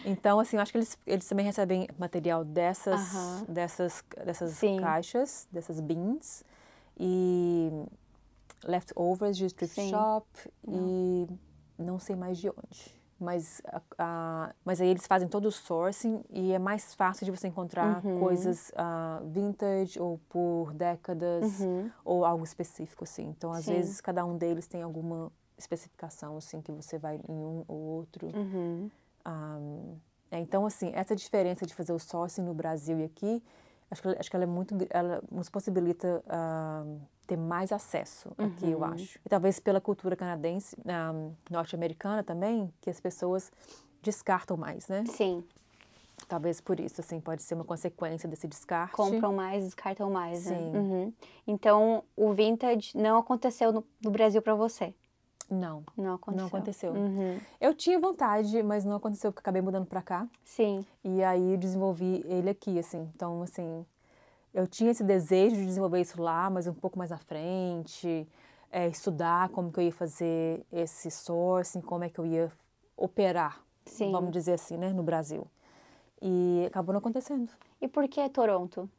Então, assim, acho que eles, eles também recebem material dessas, uh -huh. dessas, dessas caixas, dessas bins. E leftovers de strip Sim. shop Não. e não sei mais de onde mas, a, a, mas aí eles fazem todo o sourcing e é mais fácil de você encontrar uhum. coisas uh, vintage ou por décadas uhum. ou algo específico, assim. Então, às Sim. vezes, cada um deles tem alguma especificação, assim, que você vai em um ou outro. Uhum. Um, ah, é, então, assim, essa diferença de fazer o sourcing no Brasil e aqui, acho que, acho que ela é muito... Ela nos possibilita... Uh, ter mais acesso aqui, eu uhum. acho. E talvez pela cultura canadense, um, norte-americana também, que as pessoas descartam mais, né? Sim. Talvez por isso, assim, pode ser uma consequência desse descarte. Compram mais, descartam mais, né? Sim. né? Uhum. Então, o vintage não aconteceu no, no Brasil para você? Não. Não aconteceu. Não aconteceu. Uhum. Eu tinha vontade, mas não aconteceu porque acabei mudando para cá. Sim. E aí desenvolvi ele aqui, assim. Então, assim, eu tinha esse desejo de desenvolver isso lá, mas um pouco mais à frente, é, estudar como que eu ia fazer esse sourcing, como é que eu ia operar, Sim. vamos dizer assim, né, no Brasil. E acabou não acontecendo. E por que Toronto?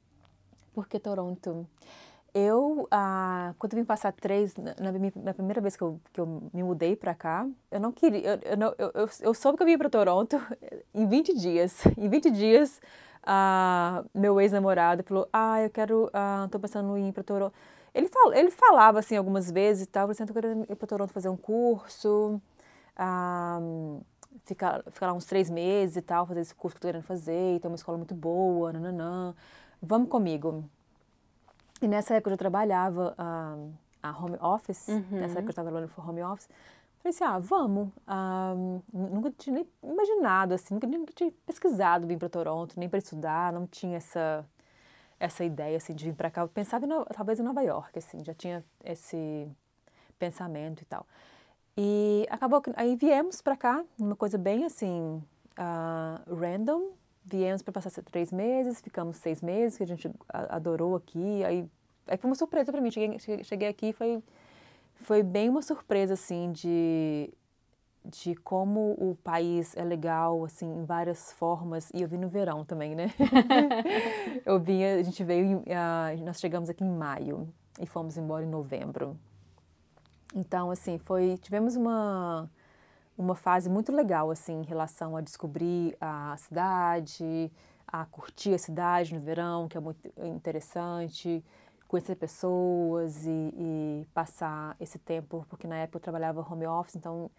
Por que Toronto? Eu, ah, quando eu vim passar três, na, na, primeira vez que eu, que eu me mudei para cá, eu não queria, eu, eu, não, eu, eu, eu soube que eu ia para Toronto em 20 dias. Em 20 dias, meu ex-namorado falou, ah, eu quero, estou ah, tô pensando em ir para Toronto. Ele, fal, ele falava assim algumas vezes e tal, assim, eu quero ir para Toronto fazer um curso, ah, ficar, ficar lá uns três meses e tal, fazer esse curso que estou tô querendo fazer, e tem uma escola muito boa, nananã, vamos comigo. E nessa época eu trabalhava uh, a home office, uhum. nessa época eu estava trabalhando for home office, Falei assim, ah, vamos. Ah, nunca tinha nem imaginado, assim, nunca, nunca tinha pesquisado vir para Toronto, nem para estudar, não tinha essa essa ideia, assim, de vir para cá. Eu pensava em, talvez em Nova York, assim, já tinha esse pensamento e tal. E acabou que, aí viemos para cá, uma coisa bem, assim, uh, random. Viemos para passar três meses, ficamos seis meses, que a gente adorou aqui. Aí, aí foi uma surpresa para mim, cheguei, cheguei aqui e foi foi bem uma surpresa, assim, de, de como o país é legal, assim, em várias formas. E eu vim no verão também, né? eu vim, a gente veio, uh, nós chegamos aqui em maio e fomos embora em novembro. Então, assim, foi, tivemos uma uma fase muito legal assim em relação a descobrir a cidade, a curtir a cidade no verão, que é muito interessante conhecer pessoas e, e, passar esse tempo, porque na época eu trabalhava home office, então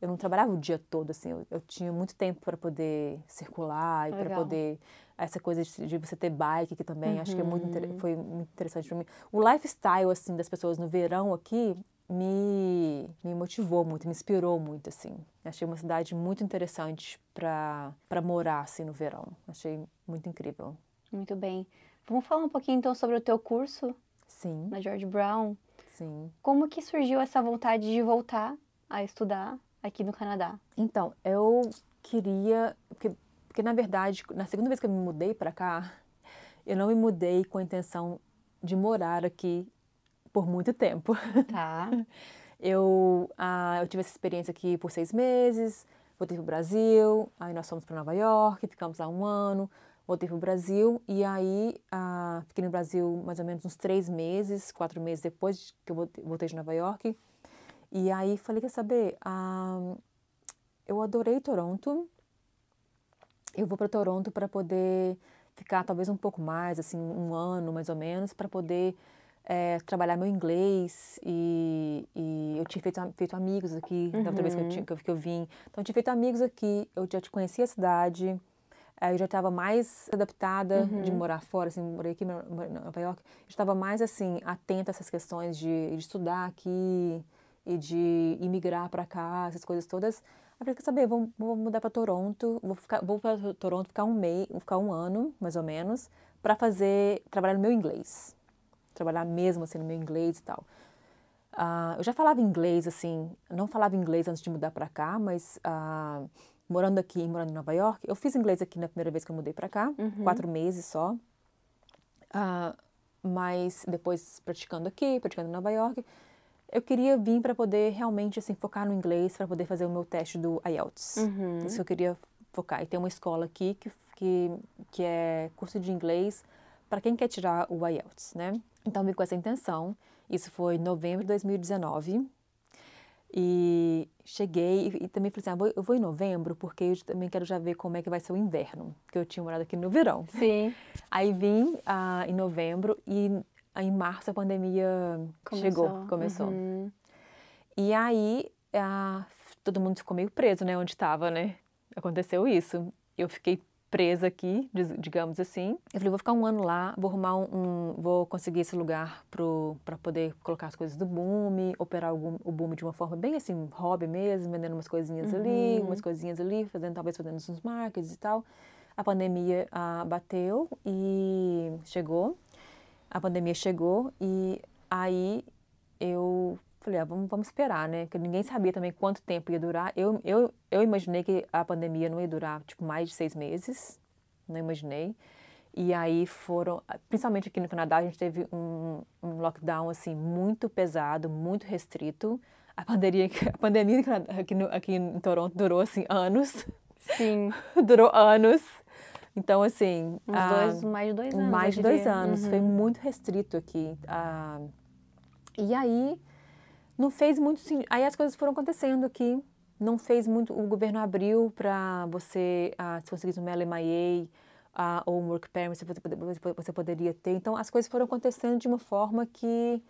eu não trabalhava o dia todo, assim, eu, eu tinha muito tempo para poder circular e para poder essa coisa de, de, você ter bike que também uhum. acho que é muito uhum. foi muito interessante para mim. O lifestyle assim das pessoas no verão aqui me, me motivou muito, me inspirou muito, assim. Achei uma cidade muito interessante para morar, assim, no verão. Achei muito incrível. Muito bem. Vamos falar um pouquinho então sobre o teu curso? Sim. Na George Brown. Sim. Como que surgiu essa vontade de voltar a estudar aqui no Canadá? Então, eu queria, porque, porque na verdade, na segunda vez que eu me mudei para cá, eu não me mudei com a intenção de morar aqui por muito tempo. Tá. eu, ah, eu tive essa experiência aqui por seis meses, voltei para o Brasil, aí nós fomos para Nova York, ficamos lá um ano, voltei para o Brasil e aí ah, fiquei no Brasil mais ou menos uns três meses, quatro meses depois que eu voltei de Nova York. E aí falei, quer saber, ah, eu adorei Toronto, eu vou para Toronto para poder ficar talvez um pouco mais, assim, um ano mais ou menos, para poder é, trabalhar meu inglês e, e eu tinha feito, feito amigos aqui, uhum. da outra vez que eu, uhum. tinha, que eu, que eu vim. Então, eu tinha feito amigos aqui, eu já te conhecia a cidade, eu já estava mais adaptada uhum. de morar fora, assim, morei aqui em Nova York, eu estava mais, assim, atenta a essas questões de, de estudar aqui e de imigrar para cá, essas coisas todas. Aí falei, quer saber, vou, vou mudar para Toronto, vou ficar, vou para Toronto ficar um mês, ficar um ano, mais ou menos, para fazer, trabalhar no meu inglês. Trabalhar mesmo, assim, no meu inglês e tal. Uh, eu já falava inglês, assim, não falava inglês antes de mudar para cá, mas... Uh, morando aqui e morando em Nova York, eu fiz inglês aqui na primeira vez que eu mudei para cá, uhum. quatro meses só. Uh, mas depois praticando aqui, praticando em Nova York, eu queria vir para poder realmente assim focar no inglês para poder fazer o meu teste do IELTS. Uhum. Isso eu queria focar. E tem uma escola aqui que que, que é curso de inglês para quem quer tirar o IELTS, né? Então vim com essa intenção. Isso foi em novembro de 2019. E cheguei e, também falei assim, ah, vou, eu vou em novembro porque eu também quero já ver como é que vai ser o inverno, que eu tinha morado aqui no verão. Sim. Aí vim ah, em novembro e ah, em março a pandemia começou. chegou, começou. Uhum. E aí ah, todo mundo ficou meio preso, né, onde estava, né? Aconteceu isso. Eu fiquei presa aqui, digamos assim. Eu falei, vou ficar um ano lá, vou arrumar um, um vou conseguir esse lugar para poder colocar as coisas do boom, operar o, o boom de uma forma bem assim, hobby mesmo, vendendo umas coisinhas uhum. ali, umas coisinhas ali, fazendo talvez fazendo uns markets e tal. A pandemia ah, bateu e chegou. A pandemia chegou e aí eu Falei, ah, vamos, vamos esperar, né? Porque ninguém sabia também quanto tempo ia durar. Eu, eu, eu imaginei que a pandemia não ia durar, tipo, mais de seis meses. Não imaginei. E aí foram, principalmente aqui no Canadá, a gente teve um, um lockdown, assim, muito pesado, muito restrito. A pandemia, a pandemia aqui, no, aqui em Toronto durou, assim, anos. Sim. durou anos. Então, assim... Uns ah, dois, mais de dois anos, Mais de dois anos. Uhum. Foi muito restrito aqui. Ah, e aí não fez muito sentido. Aí as coisas foram acontecendo aqui. Não fez muito. O governo abriu para você, ah, se conseguisse um LMIA ah, ou um Work Permit, você, você poderia ter. Então as coisas foram acontecendo de uma forma que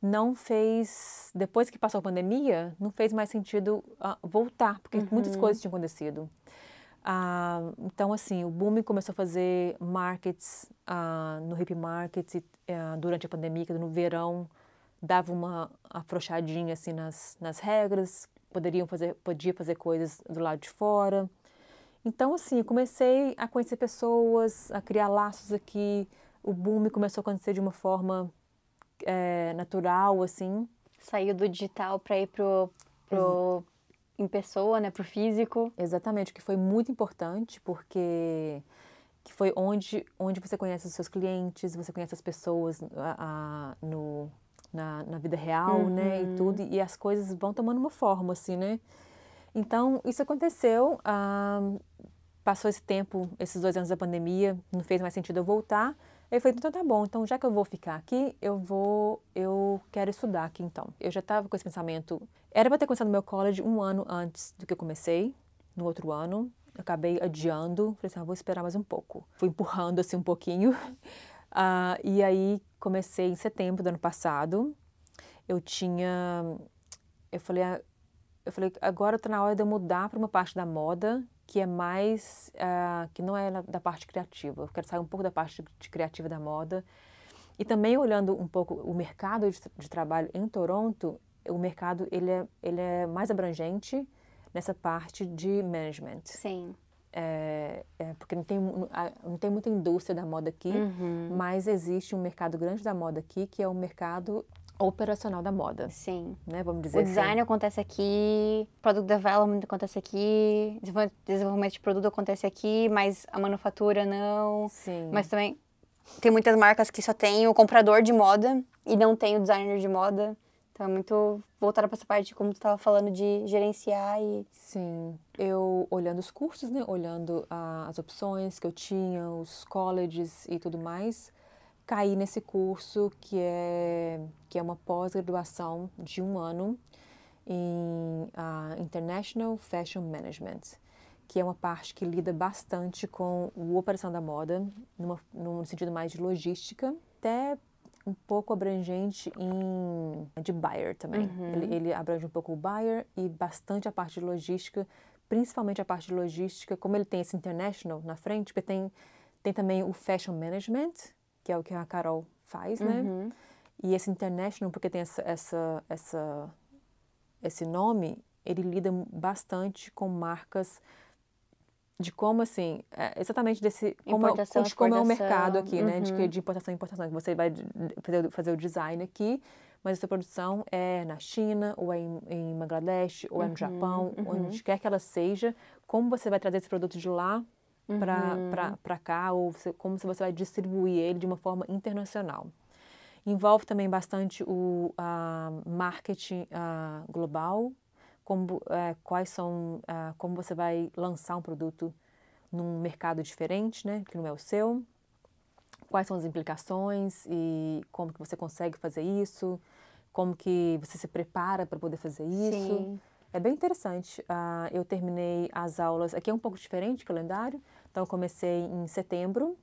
não fez. Depois que passou a pandemia, não fez mais sentido ah, voltar, porque uhum. muitas coisas tinham acontecido. Ah, então, assim, o boom começou a fazer markets ah, no hip markets ah, durante a pandemia, no verão dava uma afrouxadinha assim nas, nas regras, poderiam fazer, podia fazer coisas do lado de fora. Então, assim, comecei a conhecer pessoas, a criar laços aqui. O boom começou a acontecer de uma forma é, natural, assim. Saiu do digital para ir pro, pro em pessoa, né, pro físico. Exatamente, que foi muito importante porque que foi onde onde você conhece os seus clientes, você conhece as pessoas a, a, no na, na vida real, uhum. né, e uhum. tudo, e as coisas vão tomando uma forma, assim, né. Então, isso aconteceu, ah, passou esse tempo, esses dois anos da pandemia, não fez mais sentido eu voltar, eu falei, então tá bom, então já que eu vou ficar aqui, eu vou, eu quero estudar aqui então. Eu já estava com esse pensamento, era para ter começado meu college um ano antes do que eu comecei, no outro ano. acabei adiando, falei assim, ah, vou esperar mais um pouco. Fui empurrando assim um pouquinho. Uh, e aí comecei em setembro do ano passado. Eu tinha, eu falei, ah, eu falei, agora está na hora de eu mudar para uma parte da moda que é mais, uh, que não é da parte criativa. Eu quero sair um pouco da parte de criativa da moda. E também olhando um pouco o mercado de, de trabalho em Toronto, o mercado ele é, ele é mais abrangente nessa parte de management. Sim. É, é, porque não tem, não tem muita indústria da moda aqui, uhum. mas existe um mercado grande da moda aqui, que é o mercado operacional da moda. Sim. Né? Vamos dizer o assim. design acontece aqui, product development acontece aqui, desenvolvimento de produto acontece aqui, mas a manufatura não. Sim. Mas também tem muitas marcas que só tem o comprador de moda e não tem o designer de moda. Então é muito voltada para essa parte, como tu estava falando, de gerenciar e. Sim. Eu, olhando os cursos, né? Olhando ah, as opções que eu tinha, os colleges e tudo mais, caí nesse curso que é, que é uma pós-graduação de um ano em ah, International Fashion Management que é uma parte que lida bastante com o operação da moda, numa, num sentido mais de logística, até um pouco abrangente em, de buyer também. Uhum. Ele, ele, abrange um pouco o buyer e bastante a parte de logística, principalmente a parte de logística, como ele tem esse international na frente, porque tem, tem também o fashion management, que é o que a Carol faz, né? Uhum. E esse international, porque tem essa, essa, essa, esse nome, ele lida bastante com marcas de como assim é, exatamente desse como, importação, de como é o mercado aqui uhum. né de, que, uhum. de importação e importação que você vai fazer, fazer o design aqui mas essa produção é na China ou é em, em Bangladesh ou uhum. é no uhum, Japão uhum. onde quer que ela seja como você vai trazer esse produto de lá uhum. para para cá ou você, como você vai distribuir ele de uma forma internacional envolve também bastante o uh, marketing uh, global como, uh, quais são, uh, como você vai lançar um produto num mercado diferente, né, que não é o seu, quais são as implicações e como que você consegue fazer isso, como que você se prepara para poder fazer isso. Sim. É bem interessante. Uh, eu terminei as aulas, aqui é um pouco diferente o calendário, então eu comecei em setembro,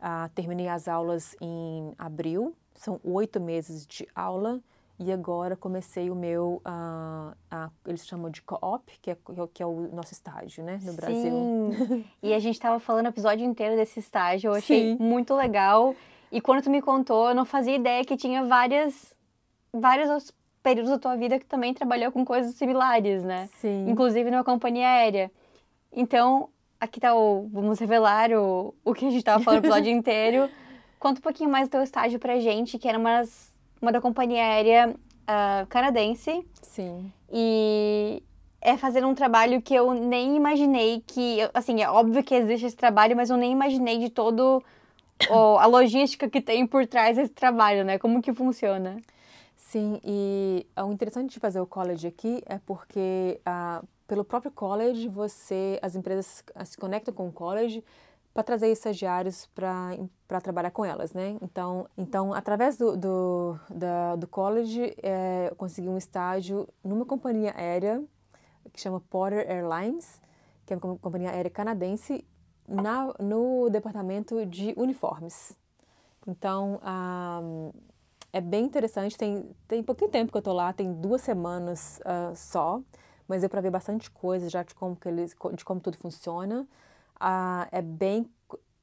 ah, terminei as aulas em abril, são oito meses de aula, e agora comecei o meu, uh, uh, eles chamam de co-op, que é, que é o nosso estágio, né, no Sim. Brasil. e a gente estava falando o episódio inteiro desse estágio, eu achei Sim. muito legal. E quando tu me contou, eu não fazia ideia que tinha várias, vários períodos da tua vida que também trabalhou com coisas similares, né? Sim. Inclusive numa companhia aérea. Então, aqui tá o. Vamos revelar o, o que a gente estava falando o episódio inteiro. Conta um pouquinho mais do teu estágio pra gente, que era umas uma da companhia aérea uh, canadense. Sim. E é fazer um trabalho que eu nem imaginei que. Assim, é óbvio que existe esse trabalho, mas eu nem imaginei de todo o, a logística que tem por trás desse trabalho, né? Como que funciona. Sim, e o interessante de fazer o college aqui é porque, ah, pelo próprio college, você, as empresas ah, se conectam com o college, para trazer estagiários para trabalhar com elas, né? Então, então através do, do, da, do college, é, eu consegui um estágio numa companhia aérea que chama Porter Airlines, que é uma companhia aérea canadense, na, no departamento de uniformes. Então, a é bem interessante, tem, tem pouquinho tempo que eu estou lá, tem duas semanas uh, só, mas eu para ver bastante coisa já de como, que eles, de como tudo funciona é bem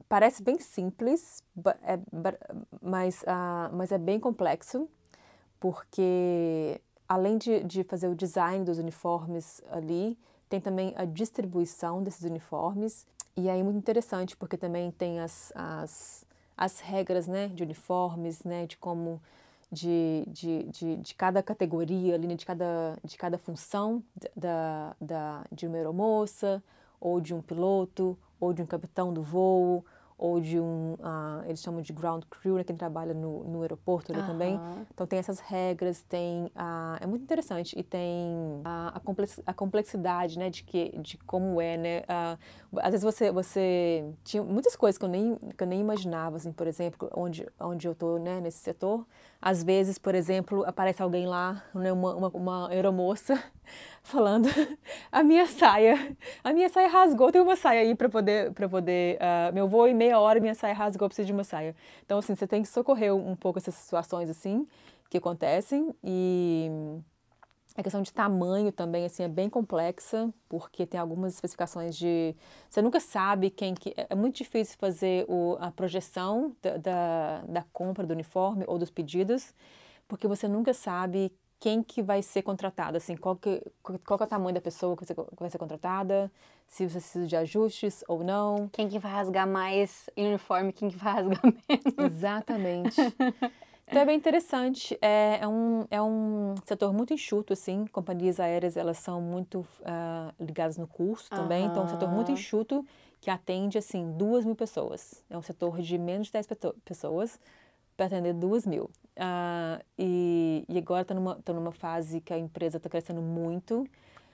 parece bem simples, é, mas, ah, mas é bem complexo, porque além de, de fazer o design dos uniformes ali, tem também a distribuição desses uniformes. E aí é muito interessante, porque também tem as, as, as regras né, de uniformes, né, de como. De, de, de, de cada categoria, ali, né, de, cada, de cada função da, da, de uma aeromoça, ou de um piloto, ou de um capitão do voo, ou de um, uh, eles chamam de ground crew, né, quem trabalha no, no aeroporto ali uhum. também. Então tem essas regras, tem, uh, é muito interessante e tem ah, a, complex, a complexidade, né, de que, de como é, né. às vezes você, você tinha muitas coisas que eu nem, que eu nem imaginava, assim, por exemplo, onde, onde eu tô, né, nesse setor, às vezes, por exemplo, aparece alguém lá, né, uma, uma, uma aeromoça, falando: a minha saia, a minha saia rasgou, tem uma saia aí para poder, para poder, uh, meu voo em meia hora, minha saia rasgou, preciso de uma saia. Então, assim, você tem que socorrer um pouco essas situações assim que acontecem e a questão de tamanho também assim é bem complexa, porque tem algumas especificações de você nunca sabe quem que é, é muito difícil fazer o, a projeção da, da, da compra do uniforme ou dos pedidos, porque você nunca sabe quem que vai ser contratada, assim, qual que, qual que é o tamanho da pessoa que vai ser contratada, se você precisa de ajustes ou não. Quem que vai rasgar mais em uniforme, quem que vai rasgar menos. Exatamente. Então é bem interessante. É, é, um, é um setor muito enxuto, assim. Companhias aéreas, elas são muito uh, ligadas no curso também. Uhum. Então é um setor muito enxuto que atende, assim, duas mil pessoas. É um setor de menos de 10 pessoas para atender duas mil. Uh, e, e, agora está numa, tá numa fase que a empresa está crescendo muito.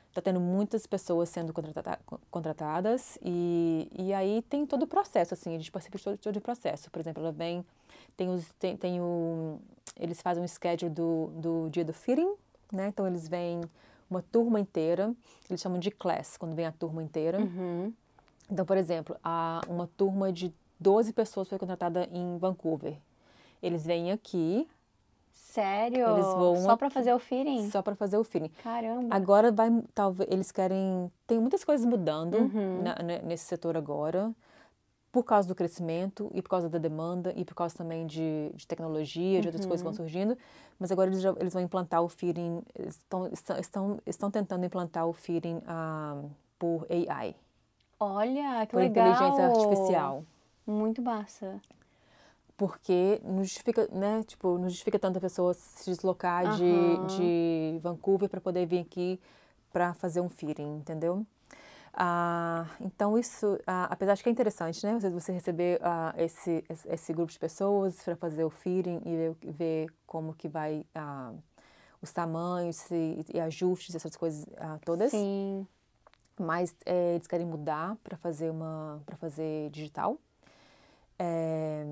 Está tendo muitas pessoas sendo contratada, contratadas e, e aí tem todo o processo, assim, a gente participa de todo, todo o processo. Por exemplo, ela vem tem os, tem, tem o, eles fazem um schedule do, do dia do fitting, né? Então eles vêm uma turma inteira, eles chamam de class, quando vem a turma inteira. Uhum. Então, por exemplo, há uma turma de 12 pessoas foi contratada em Vancouver. Eles vêm aqui. Sério? Eles vão só para fazer o feeling? Só para fazer o feeling. Caramba. Agora vai talvez eles querem tem muitas coisas mudando uhum. na, nesse setor agora por causa do crescimento e por causa da demanda e por causa também de, de tecnologia, de uhum. outras coisas que vão uhum. surgindo. Mas agora eles, já, eles vão implantar o feeding, estão, estão, estão, tentando implantar o feeding ah, por AI. Olha, que por legal! Por inteligência artificial. Muito massa. Porque não justifica, né, tipo, não justifica tanto a pessoa se deslocar uhum. de, de Vancouver para poder vir aqui para fazer um feeding, entendeu? Ah, então isso, ah, apesar de que é interessante, né? Você receber ah, esse, esse grupo de pessoas para fazer o feeding e ver, ver como que vai ah, os tamanhos e, e, ajustes, essas coisas ah, todas. Sim. Mas é, eles querem mudar para fazer uma para fazer digital. É,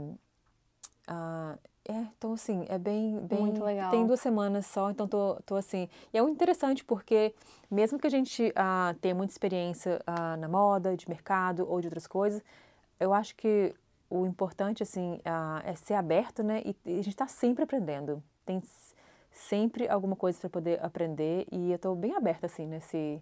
é, então assim, é bem, bem. Muito legal. Tem duas semanas só, então tô, tô assim. E é o interessante porque, mesmo que a gente ah, tenha muita experiência ah, na moda, de mercado ou de outras coisas, eu acho que o importante, assim, ah, é ser aberto, né? E, e a gente está sempre aprendendo. Tem sempre alguma coisa para poder aprender e eu tô bem aberta, assim, nesse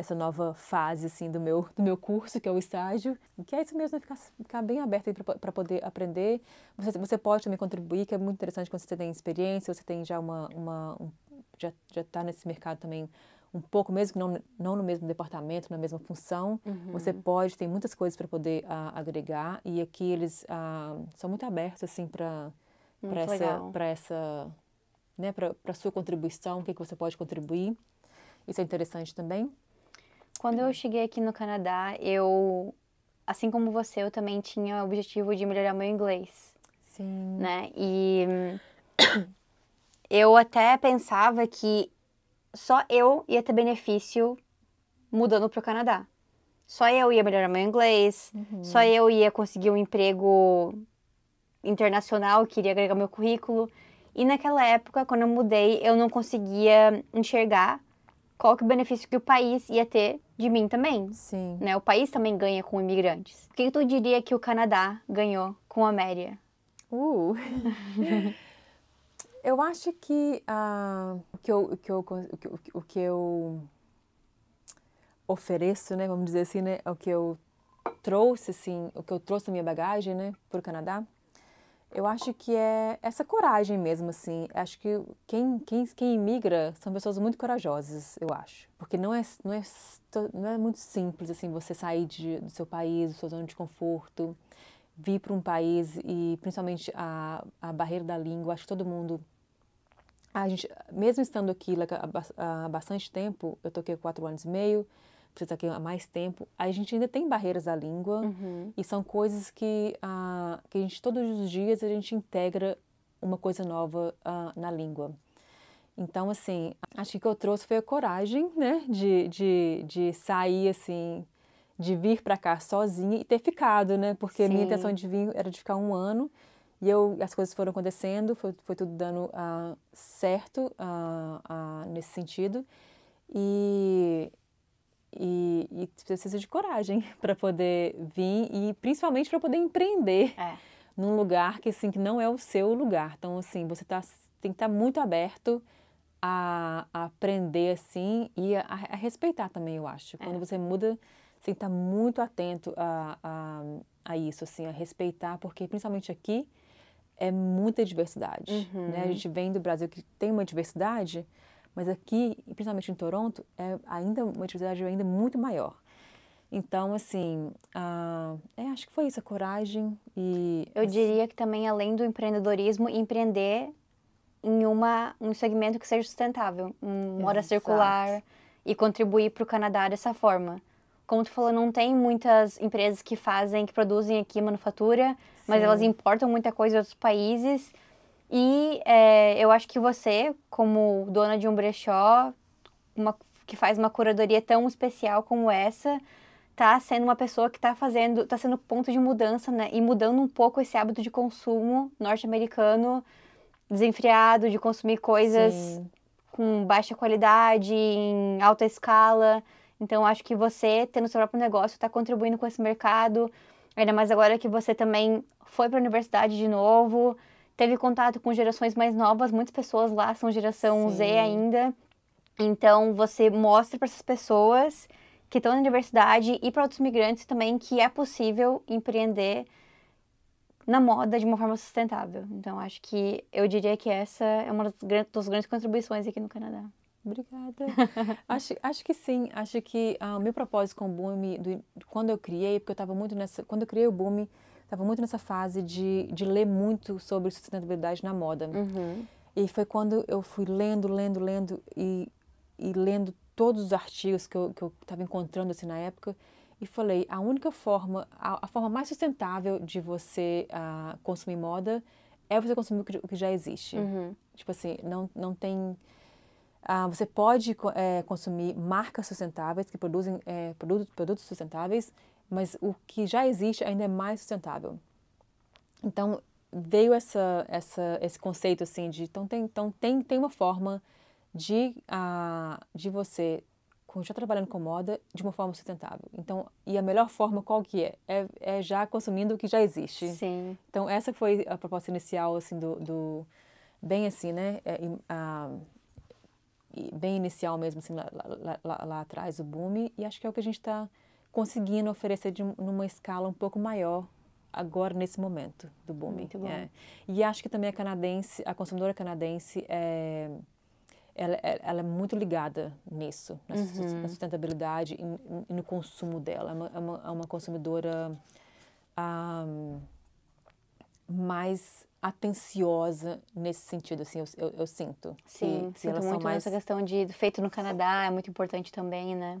essa nova fase assim do meu do meu curso que é o estágio que é isso mesmo é ficar, ficar bem aberto para poder aprender você, você pode também contribuir que é muito interessante quando você tem experiência você tem já uma, uma um, já já está nesse mercado também um pouco mesmo que não não no mesmo departamento na mesma função uhum. você pode tem muitas coisas para poder ah, agregar e aqui eles ah, são muito abertos assim para para essa para essa né para sua contribuição o que que você pode contribuir isso é interessante também quando eu cheguei aqui no Canadá, eu, assim como você, eu também tinha o objetivo de melhorar meu inglês. Sim. Né? E eu até pensava que só eu ia ter benefício mudando para o Canadá. Só eu ia melhorar meu inglês, uhum. só eu ia conseguir um emprego internacional que iria agregar meu currículo. E naquela época, quando eu mudei, eu não conseguia enxergar qual que é o benefício que o país ia ter de mim também. Sim. Né? O país também ganha com imigrantes. O que, tu diria que o Canadá ganhou com a Méria? Uh! eu acho que, uh, que, eu, que, eu, que, o, o que eu ofereço, né, vamos dizer assim, né, o que eu trouxe, assim, o que eu trouxe na minha bagagem, né, para o Canadá, eu acho que é essa coragem mesmo, assim. Acho que quem, quem, quem imigra são pessoas muito corajosas, eu acho. Porque não é, não é, não é muito simples, assim, você sair de, do seu país, da sua zona de conforto, vir para um país e principalmente a, a barreira da língua. Acho que todo mundo. A gente, mesmo estando aqui há bastante tempo, eu toquei quatro anos e meio, precisa que há mais tempo. A gente ainda tem barreiras à língua uhum. e são coisas que, uh, que a gente, todos os dias, a gente integra uma coisa nova uh, na língua. Então, assim, acho que o que eu trouxe foi a coragem, né, de, de, de sair, assim, de vir para cá sozinha e ter ficado, né, porque Sim. a minha intenção de vir era de ficar um ano e eu, as coisas foram acontecendo, foi, foi tudo dando uh, certo uh, uh, nesse sentido. E, e, e precisa de coragem para poder vir e principalmente para poder empreender é. num lugar que assim que não é o seu lugar. Então assim você tá, tem que estar tá muito aberto a, a, aprender assim e a, a, respeitar também eu acho. É. Quando você muda você estar tá muito atento a, a, a, isso, assim, a respeitar, porque principalmente aqui é muita diversidade. Uhum. Né? A uhum. gente vem do Brasil que tem uma diversidade, mas aqui, principalmente em Toronto, é ainda uma dificuldade ainda muito maior. Então, assim, uh, é, acho que foi isso, a coragem e... Eu assim, diria que também, além do empreendedorismo, empreender em uma, um segmento que seja sustentável, uma hora circular e contribuir para o Canadá dessa forma. Como tu falou, não tem muitas empresas que fazem, que produzem aqui manufatura, Sim. mas elas importam muita coisa de outros países e é, eu acho que você, como dona de um brechó, uma, que faz uma curadoria tão especial como essa, tá sendo uma pessoa que está fazendo, tá sendo ponto de mudança, né? E mudando um pouco esse hábito de consumo norte-americano desenfreado, de consumir coisas Sim. com baixa qualidade, em alta escala. Então, acho que você, tendo seu próprio negócio, está contribuindo com esse mercado. Ainda mais agora que você também foi para a universidade de novo, teve contato com gerações mais novas, muitas pessoas lá são geração Sim. Z ainda. Então você mostra para essas pessoas que estão na diversidade e para outros migrantes também que é possível empreender na moda de uma forma sustentável. Então acho que eu diria que essa é uma das grandes, das grandes contribuições aqui no Canadá. Obrigada. acho, acho que sim. Acho que ah, o meu propósito com o Boom, quando eu criei, porque eu estava muito nessa. Quando eu criei o Boom, estava muito nessa fase de, de ler muito sobre sustentabilidade na moda. Uhum. E foi quando eu fui lendo, lendo, lendo e, e lendo todos os artigos que eu estava encontrando assim na época e falei a única forma, a, a forma mais sustentável de você uh, consumir moda é você consumir o que, o que já existe. Uhum. Tipo assim, não, não tem ah, você pode é, consumir marcas sustentáveis que produzem é, eh, produtos, produtos sustentáveis mas o que já existe ainda é mais sustentável. Então, veio essa, essa, esse conceito assim de então tem, então tem, tem uma forma de, uh, de você continuar trabalhando com moda de uma forma sustentável. Então, e a melhor forma qual que é? É, é já consumindo o que já existe. Sim. Então, essa foi a proposta inicial, assim, do... do bem assim, né? É, uh, bem inicial mesmo, assim, lá, lá, lá, lá atrás, o boom. E acho que é o que a gente está conseguindo oferecer de, numa escala um pouco maior agora nesse momento do boom. Muito bom. É. E acho que também a canadense, a consumidora canadense é ela, ela é muito ligada nisso, na, uhum. sustentabilidade e, no consumo dela. É uma, é uma, é uma consumidora um, mais atenciosa nesse sentido, assim, eu, eu, eu sinto. Sim, que, sinto muito mais... essa questão de feito no Canadá, é muito importante também, né?